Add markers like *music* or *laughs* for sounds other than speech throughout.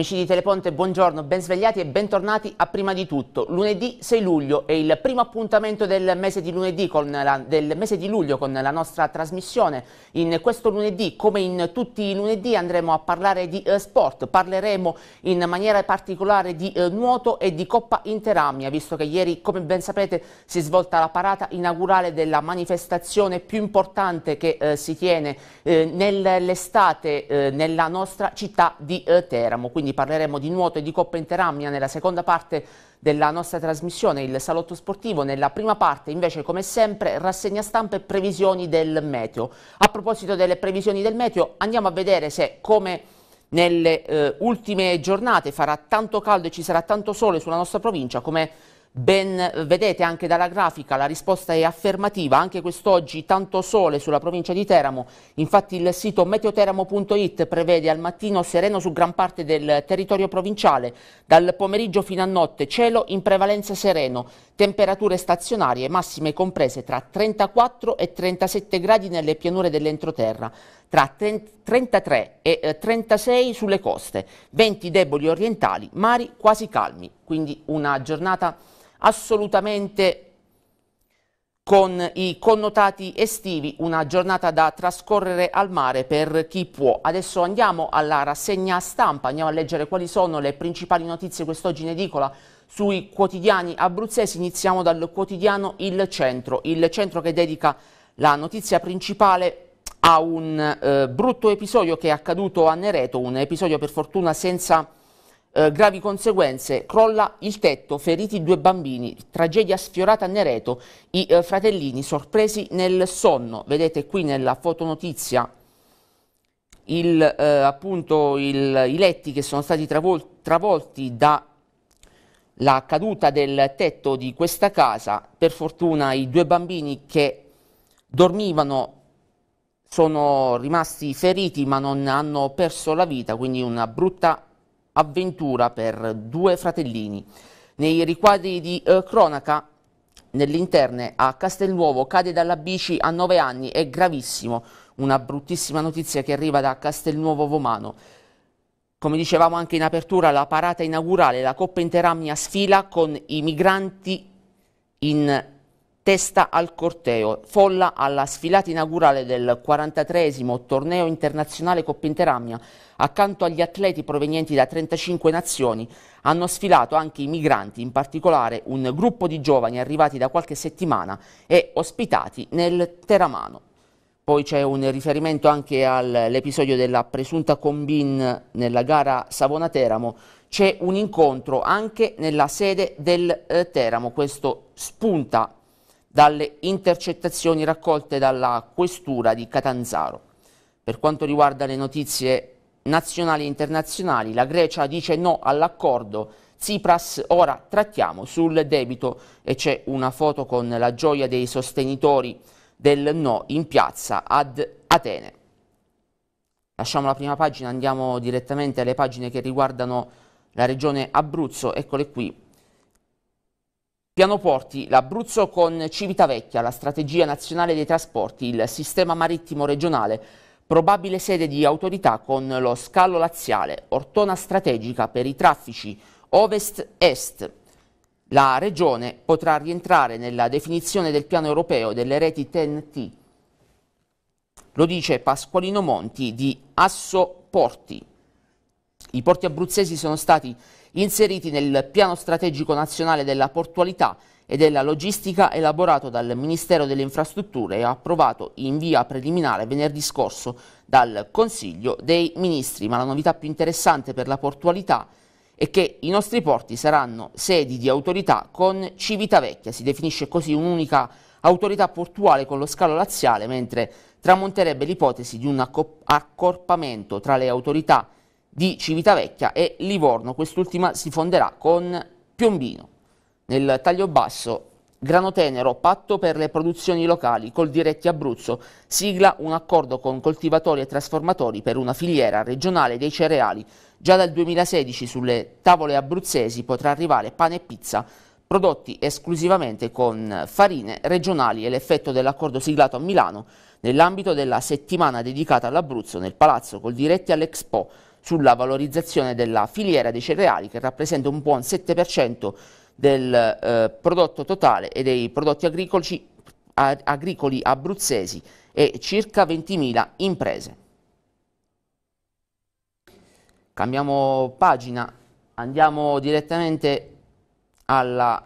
Amici di Teleponte, buongiorno, ben svegliati e bentornati a Prima di Tutto. Lunedì 6 luglio è il primo appuntamento del mese, la, del mese di, luglio con la nostra trasmissione. In questo lunedì, come in tutti i lunedì, andremo a parlare di eh, sport. Parleremo in maniera particolare di eh, nuoto e di Coppa Interamia, visto che ieri, come ben sapete, si è svolta la parata inaugurale della manifestazione più importante che eh, si tiene eh, nell'estate eh, nella nostra città di eh, Teramo. Quindi quindi parleremo di nuoto e di Coppa Interamnia nella seconda parte della nostra trasmissione, il salotto sportivo. Nella prima parte invece come sempre rassegna stampa e previsioni del meteo. A proposito delle previsioni del meteo andiamo a vedere se come nelle eh, ultime giornate farà tanto caldo e ci sarà tanto sole sulla nostra provincia come Ben vedete anche dalla grafica la risposta è affermativa, anche quest'oggi tanto sole sulla provincia di Teramo, infatti il sito meteoteramo.it prevede al mattino sereno su gran parte del territorio provinciale, dal pomeriggio fino a notte cielo in prevalenza sereno, temperature stazionarie massime comprese tra 34 e 37 gradi nelle pianure dell'entroterra, tra 33 e 36 eh, sulle coste, venti deboli orientali, mari quasi calmi, quindi una giornata assolutamente con i connotati estivi, una giornata da trascorrere al mare per chi può. Adesso andiamo alla rassegna stampa, andiamo a leggere quali sono le principali notizie quest'oggi in edicola sui quotidiani abruzzesi. Iniziamo dal quotidiano Il Centro, il centro che dedica la notizia principale a un eh, brutto episodio che è accaduto a Nereto, un episodio per fortuna senza eh, gravi conseguenze. Crolla il tetto, feriti due bambini, tragedia sfiorata a Nereto, i eh, fratellini sorpresi nel sonno. Vedete qui nella fotonotizia il, eh, appunto, il, i letti che sono stati travol travolti da la caduta del tetto di questa casa, per fortuna i due bambini che dormivano sono rimasti feriti ma non hanno perso la vita, quindi una brutta avventura per due fratellini. Nei riquadri di eh, cronaca, nell'interne a Castelnuovo cade dalla bici a 9 anni, è gravissimo, una bruttissima notizia che arriva da Castelnuovo Vomano. Come dicevamo anche in apertura, la parata inaugurale, la Coppa Interamnia sfila con i migranti in testa al corteo, folla alla sfilata inaugurale del 43 torneo internazionale Coppa Interamnia. Accanto agli atleti provenienti da 35 nazioni hanno sfilato anche i migranti, in particolare un gruppo di giovani arrivati da qualche settimana e ospitati nel Teramano. Poi c'è un riferimento anche all'episodio della presunta combin nella gara Savona-Teramo. C'è un incontro anche nella sede del eh, Teramo. Questo spunta dalle intercettazioni raccolte dalla questura di Catanzaro. Per quanto riguarda le notizie nazionali e internazionali, la Grecia dice no all'accordo Tsipras ora trattiamo sul debito e c'è una foto con la gioia dei sostenitori del no in piazza ad Atene. Lasciamo la prima pagina, andiamo direttamente alle pagine che riguardano la regione Abruzzo, eccole qui. Pianoporti, l'Abruzzo con Civitavecchia, la strategia nazionale dei trasporti, il sistema marittimo regionale, probabile sede di autorità con lo scalo laziale, ortona strategica per i traffici ovest-est, la Regione potrà rientrare nella definizione del piano europeo delle reti TEN-T. Lo dice Pasqualino Monti di Asso Porti. I porti abruzzesi sono stati inseriti nel piano strategico nazionale della portualità e della logistica elaborato dal Ministero delle Infrastrutture e approvato in via preliminare venerdì scorso dal Consiglio dei Ministri. Ma la novità più interessante per la portualità è e che i nostri porti saranno sedi di autorità con Civitavecchia, si definisce così un'unica autorità portuale con lo scalo laziale, mentre tramonterebbe l'ipotesi di un accorpamento tra le autorità di Civitavecchia e Livorno, quest'ultima si fonderà con Piombino. Nel taglio basso Grano tenero, patto per le produzioni locali col Diretti Abruzzo, sigla un accordo con coltivatori e trasformatori per una filiera regionale dei cereali. Già dal 2016 sulle tavole abruzzesi potrà arrivare pane e pizza prodotti esclusivamente con farine regionali e l'effetto dell'accordo siglato a Milano nell'ambito della settimana dedicata all'Abruzzo nel Palazzo col Diretti all'Expo sulla valorizzazione della filiera dei cereali che rappresenta un buon 7% del eh, prodotto totale e dei prodotti agricoli, agricoli abruzzesi e circa 20.000 imprese. Cambiamo pagina, andiamo direttamente alla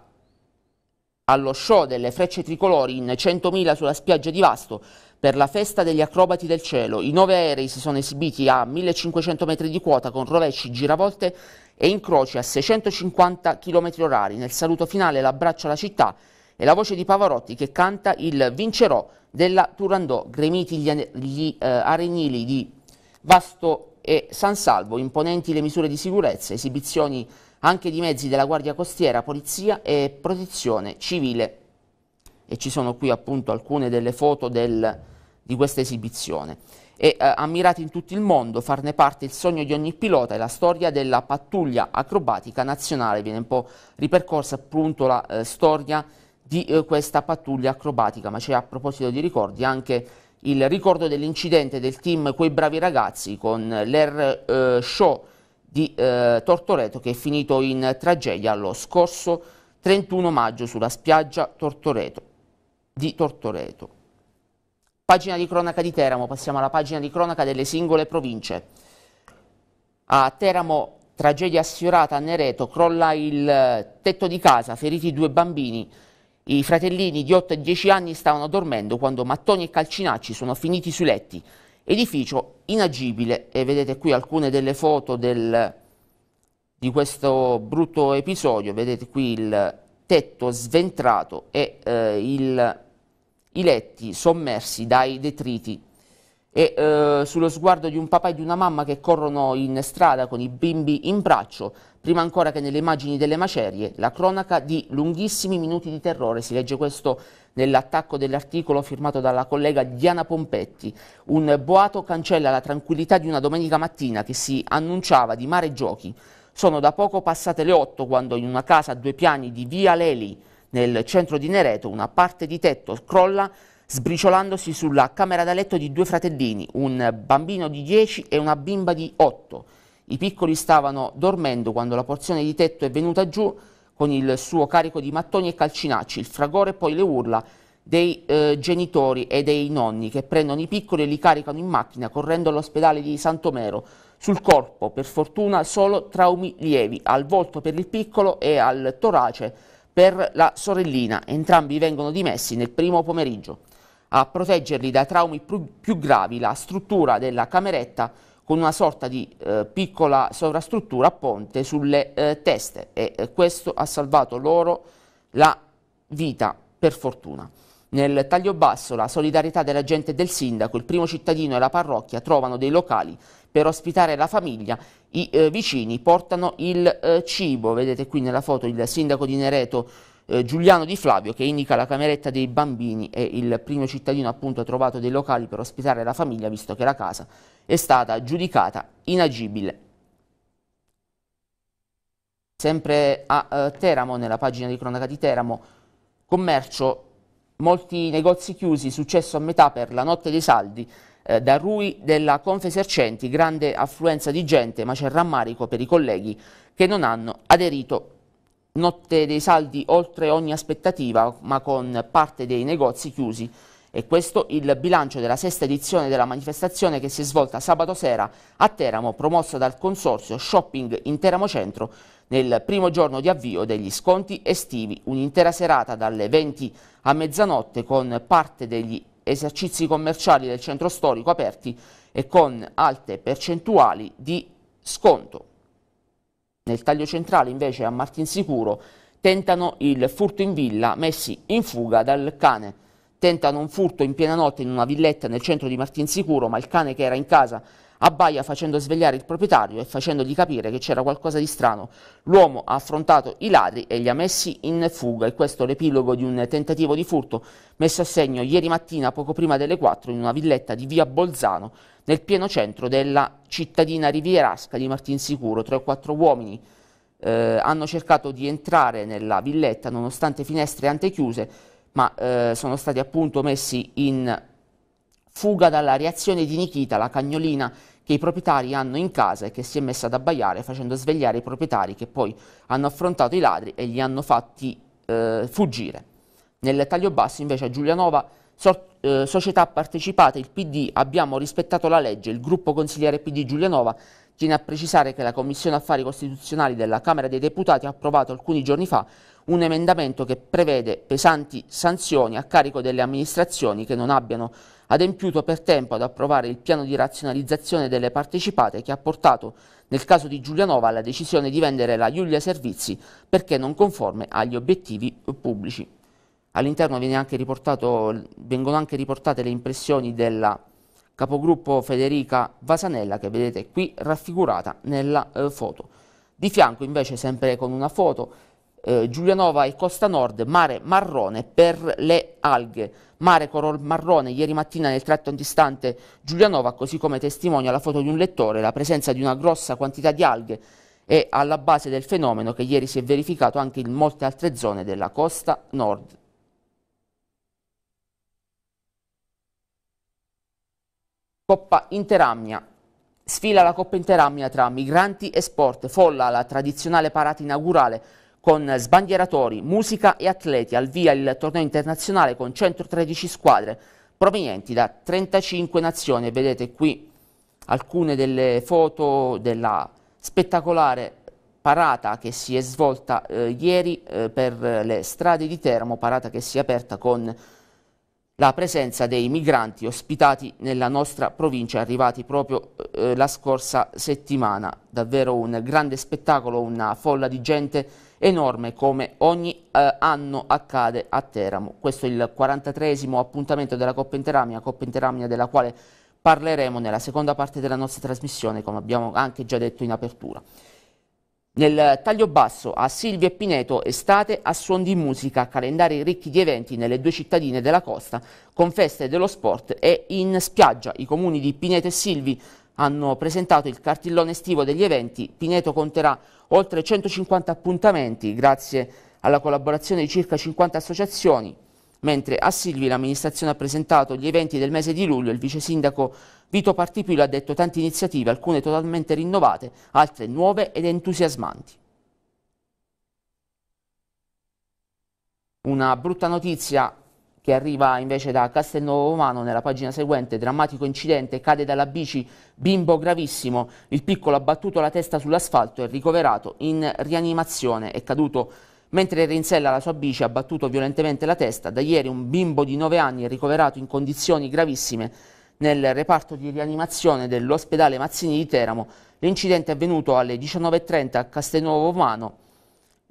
allo show delle frecce tricolori in 100.000 sulla spiaggia di Vasto, per la festa degli acrobati del cielo, i nove aerei si sono esibiti a 1500 metri di quota con rovesci, giravolte e incroci a 650 km orari. Nel saluto finale l'abbraccio alla città e la voce di Pavarotti che canta il vincerò della Turandot, gremiti gli, gli eh, arenili di Vasto e San Salvo, imponenti le misure di sicurezza, esibizioni anche di mezzi della Guardia Costiera, Polizia e Protezione Civile. E ci sono qui appunto alcune delle foto del di questa esibizione. E eh, ammirati in tutto il mondo, farne parte il sogno di ogni pilota e la storia della pattuglia acrobatica nazionale. Viene un po' ripercorsa appunto la eh, storia di eh, questa pattuglia acrobatica, ma c'è a proposito di ricordi anche il ricordo dell'incidente del team Quei Bravi Ragazzi con eh, l'Air eh, Show di eh, Tortoreto che è finito in tragedia lo scorso 31 maggio sulla spiaggia Tortoreto, di Tortoreto. Pagina di cronaca di Teramo, passiamo alla pagina di cronaca delle singole province. A Teramo, tragedia assicurata a Nereto, crolla il eh, tetto di casa, feriti due bambini. I fratellini di 8 e 10 anni stavano dormendo quando mattoni e calcinacci sono finiti sui letti. Edificio inagibile e vedete qui alcune delle foto del, di questo brutto episodio, vedete qui il tetto sventrato e eh, il i letti sommersi dai detriti e eh, sullo sguardo di un papà e di una mamma che corrono in strada con i bimbi in braccio, prima ancora che nelle immagini delle macerie, la cronaca di lunghissimi minuti di terrore, si legge questo nell'attacco dell'articolo firmato dalla collega Diana Pompetti, un boato cancella la tranquillità di una domenica mattina che si annunciava di mare giochi. Sono da poco passate le otto quando in una casa a due piani di via Leli, nel centro di Nereto una parte di tetto crolla sbriciolandosi sulla camera da letto di due fratellini, un bambino di 10 e una bimba di 8. I piccoli stavano dormendo quando la porzione di tetto è venuta giù con il suo carico di mattoni e calcinacci, il fragore e poi le urla dei eh, genitori e dei nonni che prendono i piccoli e li caricano in macchina correndo all'ospedale di Santomero. Sul corpo, per fortuna, solo traumi lievi, al volto per il piccolo e al torace per la sorellina, entrambi vengono dimessi nel primo pomeriggio. A proteggerli da traumi più gravi la struttura della cameretta con una sorta di eh, piccola sovrastruttura a ponte sulle eh, teste e eh, questo ha salvato loro la vita per fortuna. Nel taglio basso la solidarietà della gente e del sindaco, il primo cittadino e la parrocchia trovano dei locali per ospitare la famiglia. I eh, vicini portano il eh, cibo, vedete qui nella foto il sindaco di Nereto eh, Giuliano Di Flavio che indica la cameretta dei bambini e il primo cittadino appunto ha trovato dei locali per ospitare la famiglia visto che la casa è stata giudicata inagibile. Sempre a eh, Teramo, nella pagina di cronaca di Teramo, commercio, molti negozi chiusi, successo a metà per la notte dei saldi, eh, da Rui della Confesercenti, grande affluenza di gente, ma c'è rammarico per i colleghi che non hanno aderito. Notte dei saldi oltre ogni aspettativa, ma con parte dei negozi chiusi. E questo il bilancio della sesta edizione della manifestazione che si è svolta sabato sera a Teramo, promossa dal consorzio Shopping in Teramo Centro nel primo giorno di avvio degli sconti estivi, un'intera serata dalle 20 a mezzanotte con parte degli esercizi commerciali del centro storico aperti e con alte percentuali di sconto. Nel taglio centrale invece a Martinsicuro tentano il furto in villa messi in fuga dal cane. Tentano un furto in piena notte in una villetta nel centro di Martinsicuro, ma il cane che era in casa abbaia facendo svegliare il proprietario e facendogli capire che c'era qualcosa di strano. L'uomo ha affrontato i ladri e li ha messi in fuga e questo è l'epilogo di un tentativo di furto messo a segno ieri mattina poco prima delle 4 in una villetta di via Bolzano nel pieno centro della cittadina rivierasca di Martinsicuro. Tre o quattro uomini eh, hanno cercato di entrare nella villetta nonostante finestre antechiuse ma eh, sono stati appunto messi in fuga fuga dalla reazione di Nikita, la cagnolina che i proprietari hanno in casa e che si è messa ad abbaiare facendo svegliare i proprietari che poi hanno affrontato i ladri e li hanno fatti eh, fuggire. Nel taglio basso invece a Giulianova, so, eh, società partecipate, il PD, abbiamo rispettato la legge, il gruppo consigliere PD Giulianova tiene a precisare che la Commissione Affari Costituzionali della Camera dei Deputati ha approvato alcuni giorni fa un emendamento che prevede pesanti sanzioni a carico delle amministrazioni che non abbiano adempiuto per tempo ad approvare il piano di razionalizzazione delle partecipate che ha portato, nel caso di Giulianova, alla decisione di vendere la Giulia Servizi perché non conforme agli obiettivi pubblici. All'interno vengono anche riportate le impressioni della capogruppo Federica Vasanella che vedete qui raffigurata nella eh, foto. Di fianco invece sempre con una foto eh, Giulianova e Costa Nord, mare marrone per le alghe. Mare color marrone ieri mattina nel tratto antistante Giulianova, così come testimonia la foto di un lettore, la presenza di una grossa quantità di alghe è alla base del fenomeno che ieri si è verificato anche in molte altre zone della costa nord. Coppa Interamnia. Sfila la Coppa Interamnia tra migranti e sport, folla la tradizionale parata inaugurale con sbandieratori, musica e atleti al via il torneo internazionale con 113 squadre provenienti da 35 nazioni. Vedete qui alcune delle foto della spettacolare parata che si è svolta eh, ieri eh, per le strade di Termo, parata che si è aperta con la presenza dei migranti ospitati nella nostra provincia, arrivati proprio eh, la scorsa settimana. Davvero un grande spettacolo, una folla di gente enorme come ogni eh, anno accade a Teramo. Questo è il 43 appuntamento della Coppa Interamia, Coppa Interamia della quale parleremo nella seconda parte della nostra trasmissione, come abbiamo anche già detto in apertura. Nel taglio basso a Silvia e Pineto, estate a suon di musica, calendari ricchi di eventi nelle due cittadine della costa, con feste dello sport e in spiaggia. I comuni di Pineto e Silvi hanno presentato il cartellone estivo degli eventi. Pineto conterà oltre 150 appuntamenti grazie alla collaborazione di circa 50 associazioni, mentre a Silvi l'amministrazione ha presentato gli eventi del mese di luglio. Il vice sindaco Vito Partipilo ha detto tante iniziative, alcune totalmente rinnovate, altre nuove ed entusiasmanti. Una brutta notizia che arriva invece da Castelnuovo Romano nella pagina seguente, drammatico incidente, cade dalla bici, bimbo gravissimo, il piccolo ha battuto la testa sull'asfalto e ricoverato in rianimazione, è caduto mentre rinsella la sua bici, ha battuto violentemente la testa, da ieri un bimbo di 9 anni è ricoverato in condizioni gravissime nel reparto di rianimazione dell'ospedale Mazzini di Teramo, l'incidente è avvenuto alle 19.30 a Castelnuovo Romano,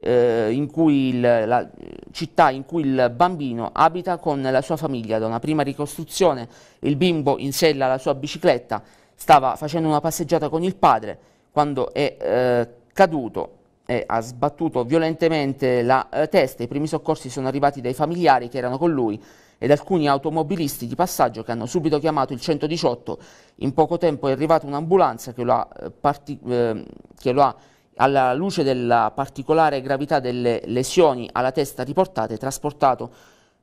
eh, in cui il, la città in cui il bambino abita con la sua famiglia. Da una prima ricostruzione il bimbo in sella alla sua bicicletta, stava facendo una passeggiata con il padre quando è eh, caduto e ha sbattuto violentemente la eh, testa. I primi soccorsi sono arrivati dai familiari che erano con lui ed alcuni automobilisti di passaggio che hanno subito chiamato il 118. In poco tempo è arrivata un'ambulanza che lo ha, eh, eh che lo ha alla luce della particolare gravità delle lesioni alla testa riportate, trasportato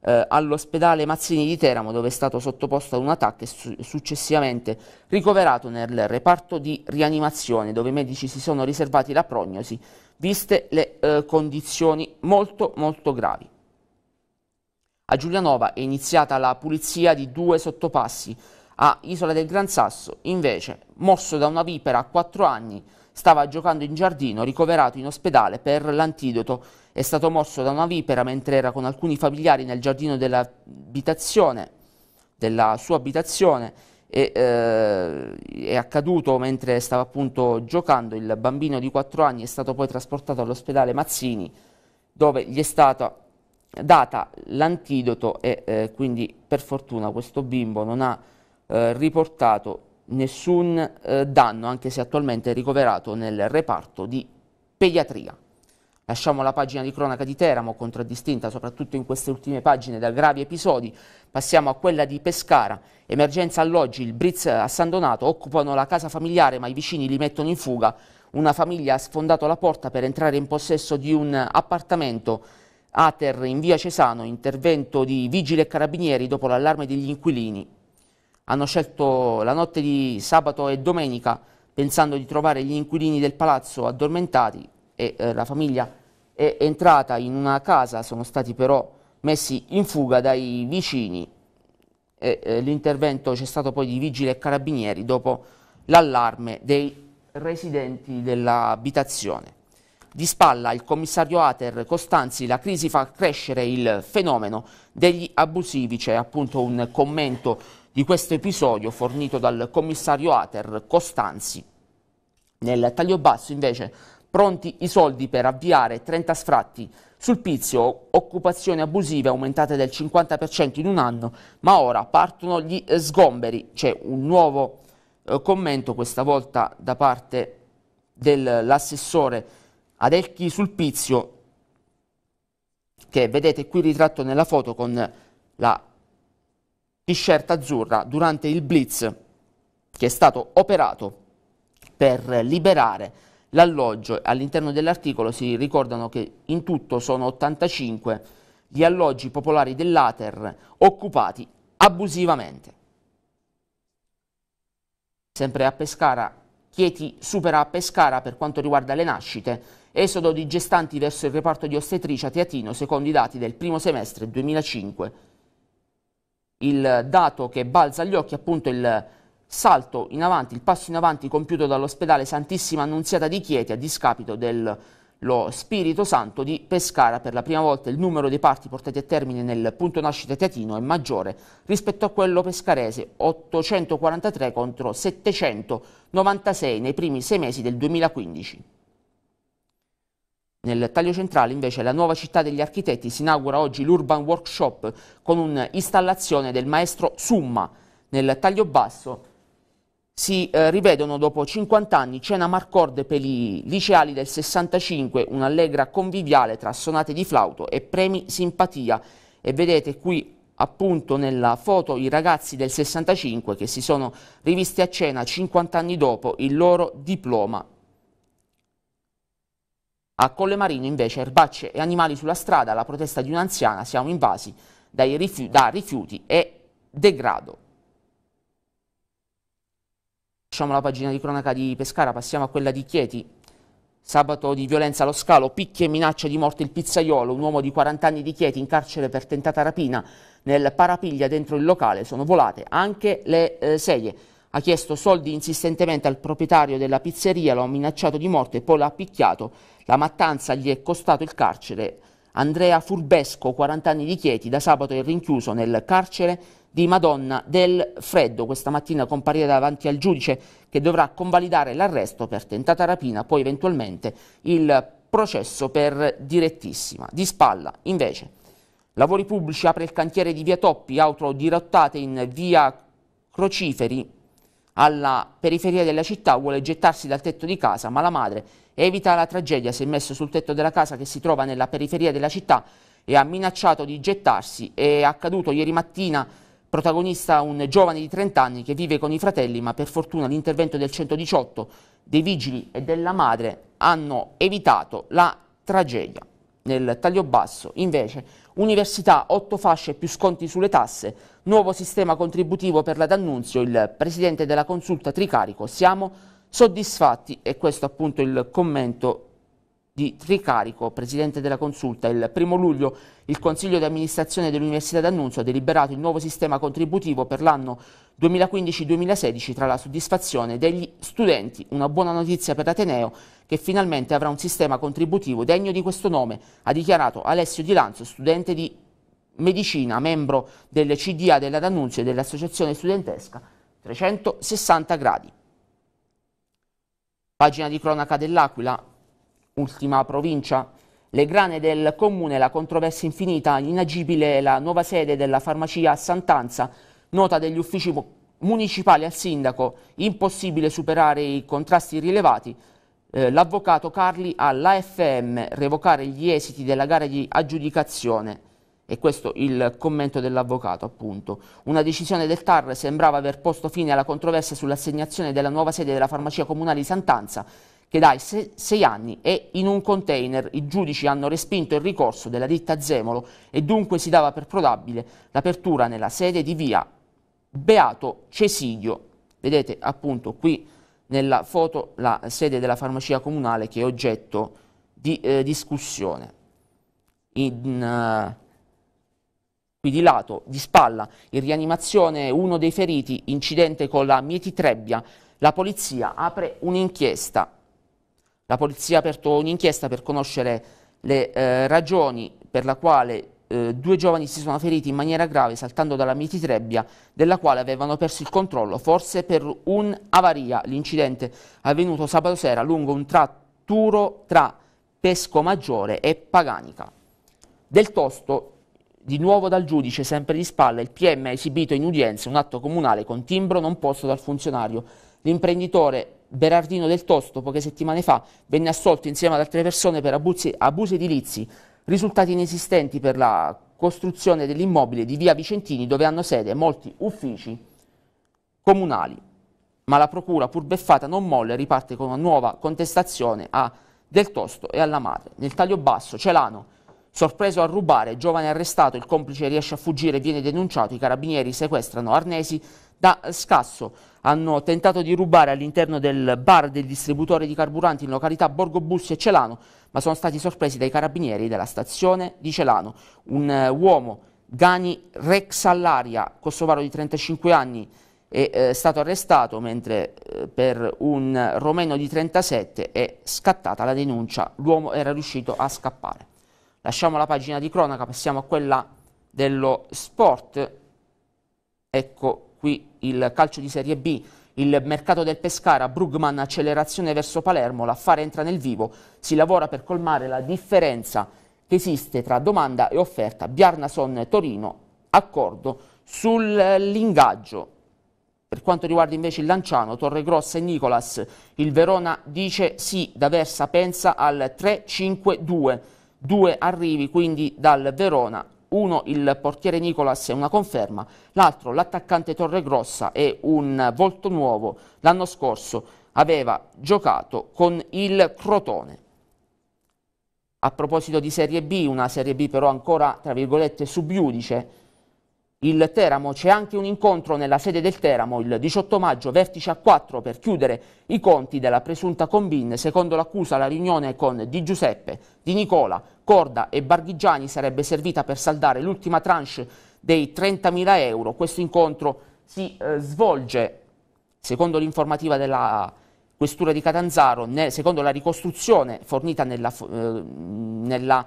eh, all'ospedale Mazzini di Teramo dove è stato sottoposto ad un attacco e su successivamente ricoverato nel reparto di rianimazione dove i medici si sono riservati la prognosi viste le eh, condizioni molto molto gravi. A Giulianova è iniziata la pulizia di due sottopassi a Isola del Gran Sasso, invece, mosso da una vipera a 4 anni, stava giocando in giardino, ricoverato in ospedale per l'antidoto. È stato mosso da una vipera mentre era con alcuni familiari nel giardino dell'abitazione, della sua abitazione, e, eh, è accaduto mentre stava appunto giocando. Il bambino di 4 anni è stato poi trasportato all'ospedale Mazzini, dove gli è stata data l'antidoto e eh, quindi per fortuna questo bimbo non ha eh, riportato nessun eh, danno, anche se attualmente è ricoverato nel reparto di pediatria. Lasciamo la pagina di cronaca di Teramo, contraddistinta soprattutto in queste ultime pagine da gravi episodi. Passiamo a quella di Pescara. Emergenza alloggi, il Briz a San Donato occupano la casa familiare ma i vicini li mettono in fuga. Una famiglia ha sfondato la porta per entrare in possesso di un appartamento. Ater in via Cesano, intervento di vigili e carabinieri dopo l'allarme degli inquilini hanno scelto la notte di sabato e domenica pensando di trovare gli inquilini del palazzo addormentati e eh, la famiglia è entrata in una casa, sono stati però messi in fuga dai vicini e eh, l'intervento c'è stato poi di vigili e carabinieri dopo l'allarme dei residenti dell'abitazione. Di spalla il commissario Ater Costanzi, la crisi fa crescere il fenomeno degli abusivi, c'è appunto un commento di questo episodio fornito dal commissario Ater Costanzi. Nel taglio basso invece pronti i soldi per avviare 30 sfratti sul Pizio, occupazioni abusive aumentate del 50% in un anno, ma ora partono gli sgomberi. C'è un nuovo eh, commento, questa volta da parte dell'assessore Adelchi sul Pizio, che vedete qui ritratto nella foto con la t-shirt azzurra durante il blitz che è stato operato per liberare l'alloggio. All'interno dell'articolo si ricordano che in tutto sono 85 gli alloggi popolari dell'Ater occupati abusivamente. Sempre a Pescara, Chieti supera a Pescara per quanto riguarda le nascite, esodo di gestanti verso il reparto di ostetricia teatino secondo i dati del primo semestre 2005 il dato che balza agli occhi è appunto il salto in avanti, il passo in avanti compiuto dall'ospedale Santissima Annunziata di Chieti a discapito dello Spirito Santo di Pescara. Per la prima volta il numero dei parti portati a termine nel punto nascita teatino è maggiore rispetto a quello pescarese, 843 contro 796 nei primi sei mesi del 2015. Nel taglio centrale invece la nuova città degli architetti si inaugura oggi l'Urban Workshop con un'installazione del maestro Summa. Nel taglio basso si eh, rivedono dopo 50 anni cena Marcord per i liceali del 65, un'allegra conviviale tra sonate di flauto e premi simpatia. E vedete qui appunto nella foto i ragazzi del 65 che si sono rivisti a cena 50 anni dopo il loro diploma a Collemarino invece erbacce e animali sulla strada, la protesta di un'anziana, siamo invasi rifi da rifiuti e degrado. Lasciamo la pagina di cronaca di Pescara, passiamo a quella di Chieti. Sabato di violenza allo scalo, picchi e minaccia di morte il pizzaiolo, un uomo di 40 anni di Chieti in carcere per tentata rapina. Nel parapiglia dentro il locale sono volate anche le eh, sedie ha chiesto soldi insistentemente al proprietario della pizzeria, lo ha minacciato di morte e poi l'ha picchiato. La mattanza gli è costato il carcere. Andrea Furbesco, 40 anni di Chieti, da sabato è rinchiuso nel carcere di Madonna del Freddo. Questa mattina comparirà davanti al giudice che dovrà convalidare l'arresto per tentata rapina, poi eventualmente il processo per direttissima. Di spalla, invece, lavori pubblici apre il cantiere di Via Toppi, auto dirottate in Via Crociferi, alla periferia della città, vuole gettarsi dal tetto di casa, ma la madre evita la tragedia, si è messo sul tetto della casa che si trova nella periferia della città e ha minacciato di gettarsi. È accaduto ieri mattina, protagonista un giovane di 30 anni che vive con i fratelli, ma per fortuna l'intervento del 118, dei vigili e della madre hanno evitato la tragedia. Nel taglio basso, invece, Università, otto fasce più sconti sulle tasse, nuovo sistema contributivo per la D'Annunzio, il presidente della consulta Tricarico, siamo soddisfatti e questo appunto il commento di Tricarico, presidente della consulta. Il primo luglio il Consiglio di amministrazione dell'Università d'Annunzio ha deliberato il nuovo sistema contributivo per l'anno 2015-2016 tra la soddisfazione degli studenti, una buona notizia per l'Ateneo che finalmente avrà un sistema contributivo degno di questo nome, ha dichiarato Alessio Di Lanzo, studente di medicina, membro del CDA della D'Annunzio e dell'associazione studentesca 360 gradi. Pagina di cronaca dell'Aquila, ultima provincia. Le grane del comune, la controversia infinita, inagibile la nuova sede della farmacia a Sant'Anza, nota degli uffici municipali al sindaco, impossibile superare i contrasti rilevati, eh, l'avvocato Carli all'AFM revocare gli esiti della gara di aggiudicazione. E questo il commento dell'avvocato, appunto. Una decisione del TAR sembrava aver posto fine alla controversia sull'assegnazione della nuova sede della farmacia comunale di Sant'Anza che dai se sei anni è in un container. I giudici hanno respinto il ricorso della ditta Zemolo e dunque si dava per probabile l'apertura nella sede di via Beato Cesiglio. Vedete appunto qui nella foto la sede della farmacia comunale che è oggetto di eh, discussione. In, uh, qui di lato, di spalla, in rianimazione uno dei feriti, incidente con la mietitrebbia, la polizia apre un'inchiesta. La polizia ha aperto un'inchiesta per conoscere le eh, ragioni per la quale eh, due giovani si sono feriti in maniera grave saltando dalla mititrebbia della quale avevano perso il controllo, forse per un'avaria. L'incidente è avvenuto sabato sera lungo un tratturo tra Pescomaggiore e Paganica. Del Tosto, di nuovo dal giudice, sempre di spalla, il PM ha esibito in udienza un atto comunale con timbro non posto dal funzionario. L'imprenditore Berardino del Tosto poche settimane fa venne assolto insieme ad altre persone per abusi, abusi edilizi, risultati inesistenti per la costruzione dell'immobile di via Vicentini dove hanno sede molti uffici comunali. Ma la procura, pur beffata, non molle, riparte con una nuova contestazione a Del Tosto e alla madre. Nel taglio basso, Celano, sorpreso a rubare, giovane arrestato, il complice riesce a fuggire e viene denunciato, i carabinieri sequestrano Arnesi, da Scasso hanno tentato di rubare all'interno del bar del distributore di carburanti in località Borgo Bussi e Celano, ma sono stati sorpresi dai carabinieri della stazione di Celano. Un eh, uomo, Gani Rexallaria, kosovaro di 35 anni, è eh, stato arrestato, mentre eh, per un romeno di 37 è scattata la denuncia. L'uomo era riuscito a scappare. Lasciamo la pagina di cronaca, passiamo a quella dello sport. Ecco qui il calcio di Serie B, il mercato del Pescara, Brugman accelerazione verso Palermo, l'affare entra nel vivo, si lavora per colmare la differenza che esiste tra domanda e offerta, Bjarnason Torino, accordo sull'ingaggio. Per quanto riguarda invece il Lanciano, Torregrossa e Nicolas, il Verona dice sì, da Versa pensa al 3-5-2, due arrivi quindi dal Verona uno il portiere Nicolas è una conferma, l'altro l'attaccante Torregrossa è un volto nuovo, l'anno scorso aveva giocato con il Crotone. A proposito di Serie B, una Serie B però ancora tra virgolette subiudice, il Teramo, c'è anche un incontro nella sede del Teramo il 18 maggio, vertice a 4 per chiudere i conti della presunta combin. Secondo l'accusa la riunione con Di Giuseppe, Di Nicola, Corda e Barghigiani sarebbe servita per saldare l'ultima tranche dei 30.000 euro. Questo incontro si eh, svolge, secondo l'informativa della Questura di Catanzaro, ne, secondo la ricostruzione fornita nella, eh, nella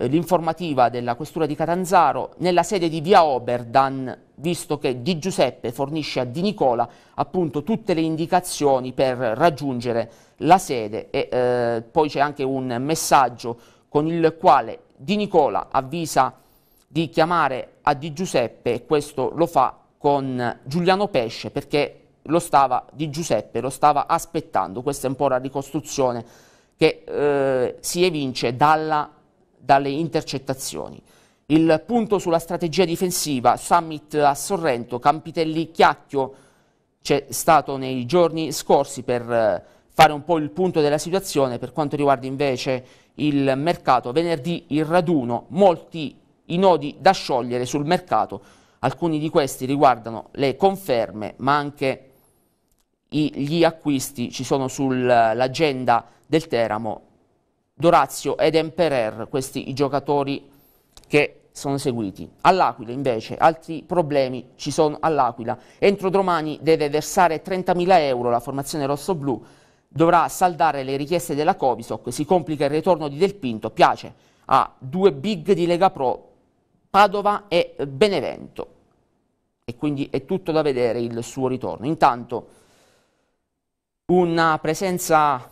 eh, l'informativa della questura di Catanzaro nella sede di via Oberdan, visto che Di Giuseppe fornisce a Di Nicola appunto tutte le indicazioni per raggiungere la sede e eh, poi c'è anche un messaggio con il quale Di Nicola avvisa di chiamare a Di Giuseppe e questo lo fa con Giuliano Pesce perché lo stava Di Giuseppe, lo stava aspettando, questa è un po' la ricostruzione che eh, si evince dalla dalle intercettazioni. Il punto sulla strategia difensiva, summit a Sorrento, Campitelli Chiacchio, c'è stato nei giorni scorsi per eh, fare un po' il punto della situazione. Per quanto riguarda invece il mercato, venerdì il raduno, molti i nodi da sciogliere sul mercato. Alcuni di questi riguardano le conferme, ma anche gli acquisti ci sono sull'agenda del Teramo Dorazio ed Emperer, questi i giocatori che sono seguiti. All'Aquila invece altri problemi ci sono all'Aquila. Entro domani deve versare 30.000 euro la formazione rosso-blu, dovrà saldare le richieste della Covisoc, si complica il ritorno di Del Pinto, piace a due big di Lega Pro, Padova e Benevento. E quindi è tutto da vedere il suo ritorno. Intanto una presenza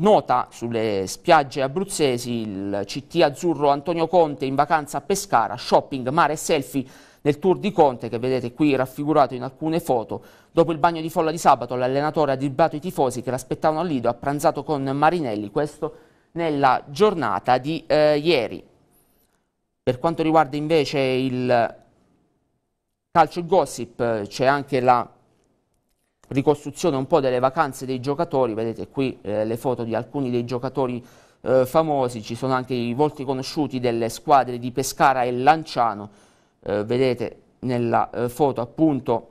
Nota sulle spiagge abruzzesi il CT azzurro Antonio Conte in vacanza a Pescara, shopping, mare e selfie nel tour di Conte che vedete qui raffigurato in alcune foto. Dopo il bagno di folla di sabato l'allenatore ha dirbato i tifosi che l'aspettavano a Lido, ha pranzato con Marinelli, questo nella giornata di eh, ieri. Per quanto riguarda invece il calcio gossip c'è anche la ricostruzione un po' delle vacanze dei giocatori, vedete qui eh, le foto di alcuni dei giocatori eh, famosi, ci sono anche i volti conosciuti delle squadre di Pescara e Lanciano, eh, vedete nella eh, foto appunto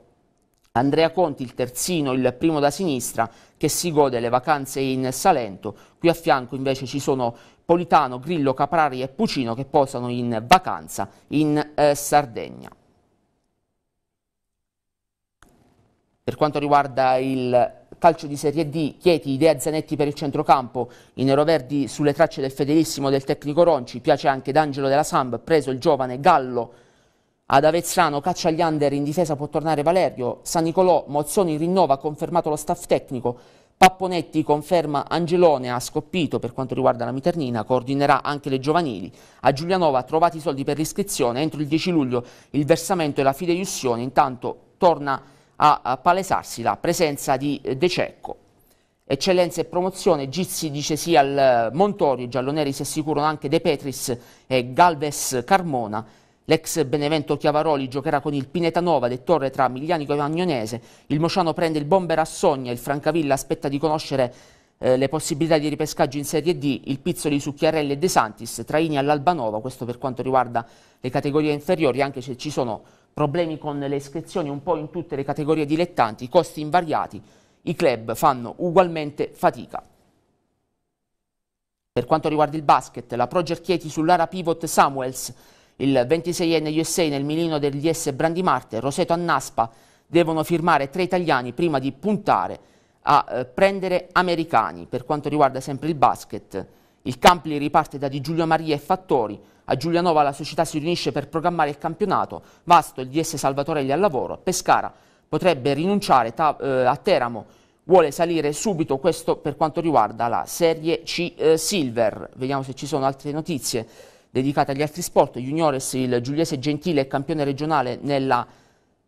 Andrea Conti, il terzino, il primo da sinistra, che si gode le vacanze in Salento, qui a fianco invece ci sono Politano, Grillo, Caprari e Pucino che posano in vacanza in eh, Sardegna. Per quanto riguarda il calcio di Serie D, Chieti, idea Zanetti per il centrocampo, i neroverdi sulle tracce del fedelissimo del tecnico Ronci, piace anche D'Angelo della Samb, preso il giovane Gallo, ad Avezzano caccia agli under, in difesa può tornare Valerio, San Nicolò, Mozzoni rinnova, confermato lo staff tecnico, Papponetti conferma Angelone ha Scoppito per quanto riguarda la Miternina, coordinerà anche le giovanili. A Giulianova trovati i soldi per l'iscrizione, entro il 10 luglio il versamento e la fideiussione, intanto torna a palesarsi la presenza di eh, De Cecco. Eccellenza e promozione, Gizzi dice sì al eh, Montorio, i gialloneri si assicurano anche De Petris e Galves Carmona, L'ex Benevento Chiavaroli giocherà con il Pinetanova del Torre tra Miglianico e Magnonese. Il Mociano prende il bomber a Sogna, il Francavilla aspetta di conoscere eh, le possibilità di ripescaggio in Serie D, il Pizzoli su Chiarelli e De Santis, Traini all'Albanova, questo per quanto riguarda le categorie inferiori, anche se ci sono problemi con le iscrizioni un po' in tutte le categorie dilettanti, costi invariati, i club fanno ugualmente fatica. Per quanto riguarda il basket, la Proger Chieti sull'ara pivot Samuels, il 26enne USA nel mirino degli S Brandimarte, Roseto Annaspa, devono firmare tre italiani prima di puntare a eh, prendere americani. Per quanto riguarda sempre il basket, il Campli riparte da Di Giulio Maria e Fattori, a Giulianova la società si riunisce per programmare il campionato, Vasto il DS Salvatorelli al lavoro, Pescara potrebbe rinunciare eh, a Teramo, vuole salire subito, questo per quanto riguarda la Serie C eh, Silver. Vediamo se ci sono altre notizie dedicate agli altri sport. Juniores, il Giuliese Gentile è campione regionale nella,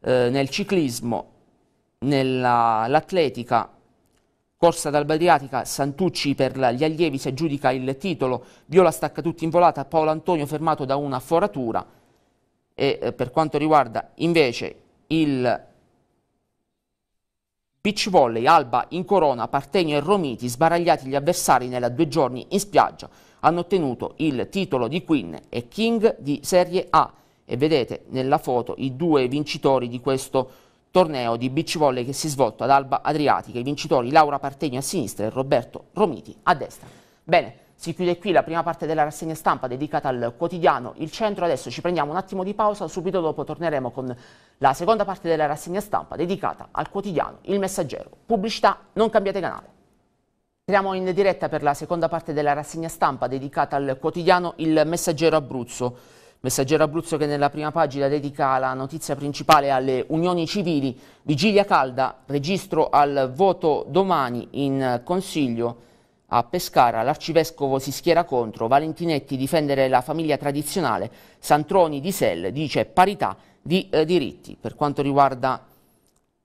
eh, nel ciclismo, nell'atletica, Corsa dal Santucci per gli allievi si aggiudica il titolo, Viola stacca tutti in volata, Paolo Antonio fermato da una foratura e eh, per quanto riguarda invece il beach volley, Alba in corona, Partenio e Romiti sbaragliati gli avversari nella due giorni in spiaggia hanno ottenuto il titolo di Queen e King di Serie A e vedete nella foto i due vincitori di questo torneo di beach volley che si è svolto ad Alba Adriatica. I vincitori Laura Partegno a sinistra e Roberto Romiti a destra. Bene, si chiude qui la prima parte della rassegna stampa dedicata al quotidiano Il Centro. Adesso ci prendiamo un attimo di pausa, subito dopo torneremo con la seconda parte della rassegna stampa dedicata al quotidiano Il Messaggero. Pubblicità, non cambiate canale. Siamo in diretta per la seconda parte della rassegna stampa dedicata al quotidiano Il Messaggero Abruzzo. Messaggero Abruzzo che nella prima pagina dedica la notizia principale alle unioni civili. Vigilia calda, registro al voto domani in Consiglio. A Pescara l'arcivescovo si schiera contro, Valentinetti difendere la famiglia tradizionale, Santroni di Sell dice parità di eh, diritti. Per quanto riguarda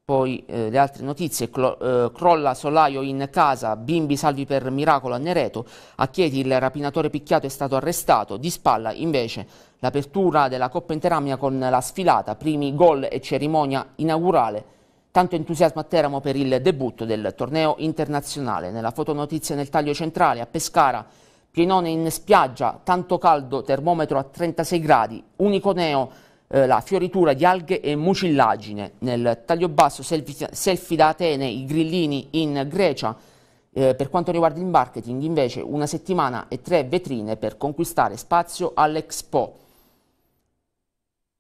poi eh, le altre notizie, clo, eh, crolla solaio in casa, bimbi salvi per miracolo a Nereto, a Chieti il rapinatore picchiato è stato arrestato, di spalla invece L'apertura della Coppa Interamia con la sfilata, primi gol e cerimonia inaugurale. Tanto entusiasmo a Teramo per il debutto del torneo internazionale. Nella fotonotizia nel taglio centrale a Pescara, pienone in spiaggia, tanto caldo, termometro a 36 gradi, unico neo, eh, la fioritura di alghe e mucillagine. Nel taglio basso selfie, selfie da Atene, i grillini in Grecia, eh, per quanto riguarda il marketing, invece, una settimana e tre vetrine per conquistare spazio all'Expo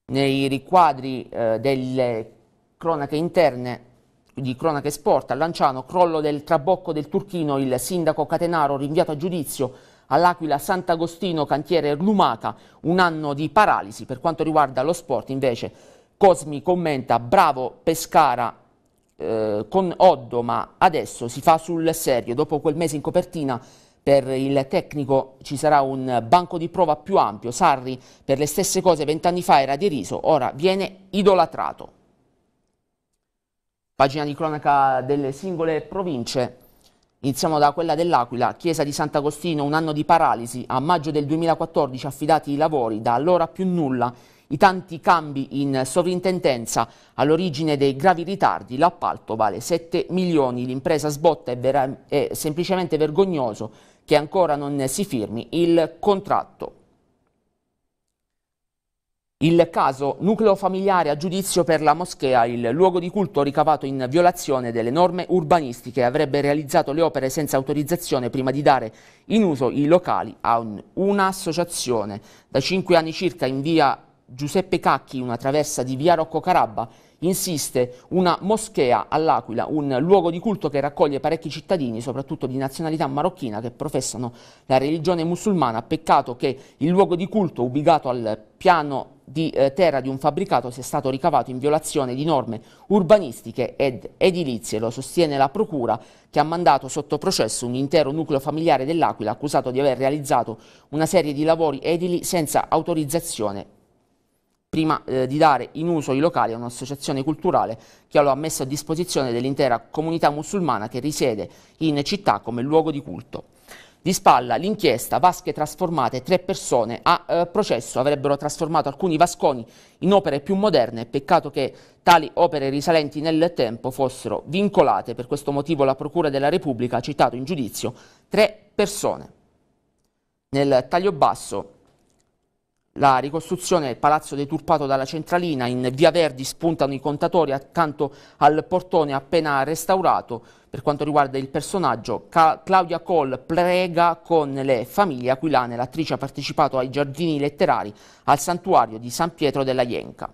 nei riquadri eh, delle cronache interne di cronache sport a Lanciano, crollo del trabocco del Turchino, il sindaco Catenaro rinviato a giudizio all'Aquila Sant'Agostino, cantiere Lumata, un anno di paralisi. Per quanto riguarda lo sport invece Cosmi commenta bravo Pescara eh, con Oddo, ma adesso si fa sul serio, dopo quel mese in copertina per il tecnico ci sarà un banco di prova più ampio. Sarri per le stesse cose vent'anni fa era deriso, ora viene idolatrato. Pagina di cronaca delle singole province. Iniziamo da quella dell'Aquila, chiesa di Sant'Agostino, un anno di paralisi. A maggio del 2014 affidati i lavori, da allora più nulla. I tanti cambi in sovrintendenza all'origine dei gravi ritardi, l'appalto vale 7 milioni, l'impresa sbotta è, è semplicemente vergognoso che ancora non si firmi il contratto. Il caso nucleo familiare a giudizio per la moschea, il luogo di culto ricavato in violazione delle norme urbanistiche, avrebbe realizzato le opere senza autorizzazione prima di dare in uso i locali a un'associazione. Da cinque anni circa in via Giuseppe Cacchi, una traversa di via Rocco Carabba, insiste una moschea all'Aquila, un luogo di culto che raccoglie parecchi cittadini, soprattutto di nazionalità marocchina, che professano la religione musulmana. Peccato che il luogo di culto ubicato al piano di eh, terra di un fabbricato sia stato ricavato in violazione di norme urbanistiche ed edilizie. Lo sostiene la Procura che ha mandato sotto processo un intero nucleo familiare dell'Aquila accusato di aver realizzato una serie di lavori edili senza autorizzazione prima eh, di dare in uso i locali a un'associazione culturale che lo ha messo a disposizione dell'intera comunità musulmana che risiede in città come luogo di culto. Di spalla l'inchiesta, vasche trasformate, tre persone a eh, processo avrebbero trasformato alcuni vasconi in opere più moderne, peccato che tali opere risalenti nel tempo fossero vincolate, per questo motivo la Procura della Repubblica ha citato in giudizio tre persone. Nel taglio basso la ricostruzione del palazzo deturpato dalla centralina in Via Verdi spuntano i contatori accanto al portone appena restaurato. Per quanto riguarda il personaggio, Ca Claudia Coll prega con le famiglie aquilane. L'attrice ha partecipato ai giardini letterari al santuario di San Pietro della Ienca.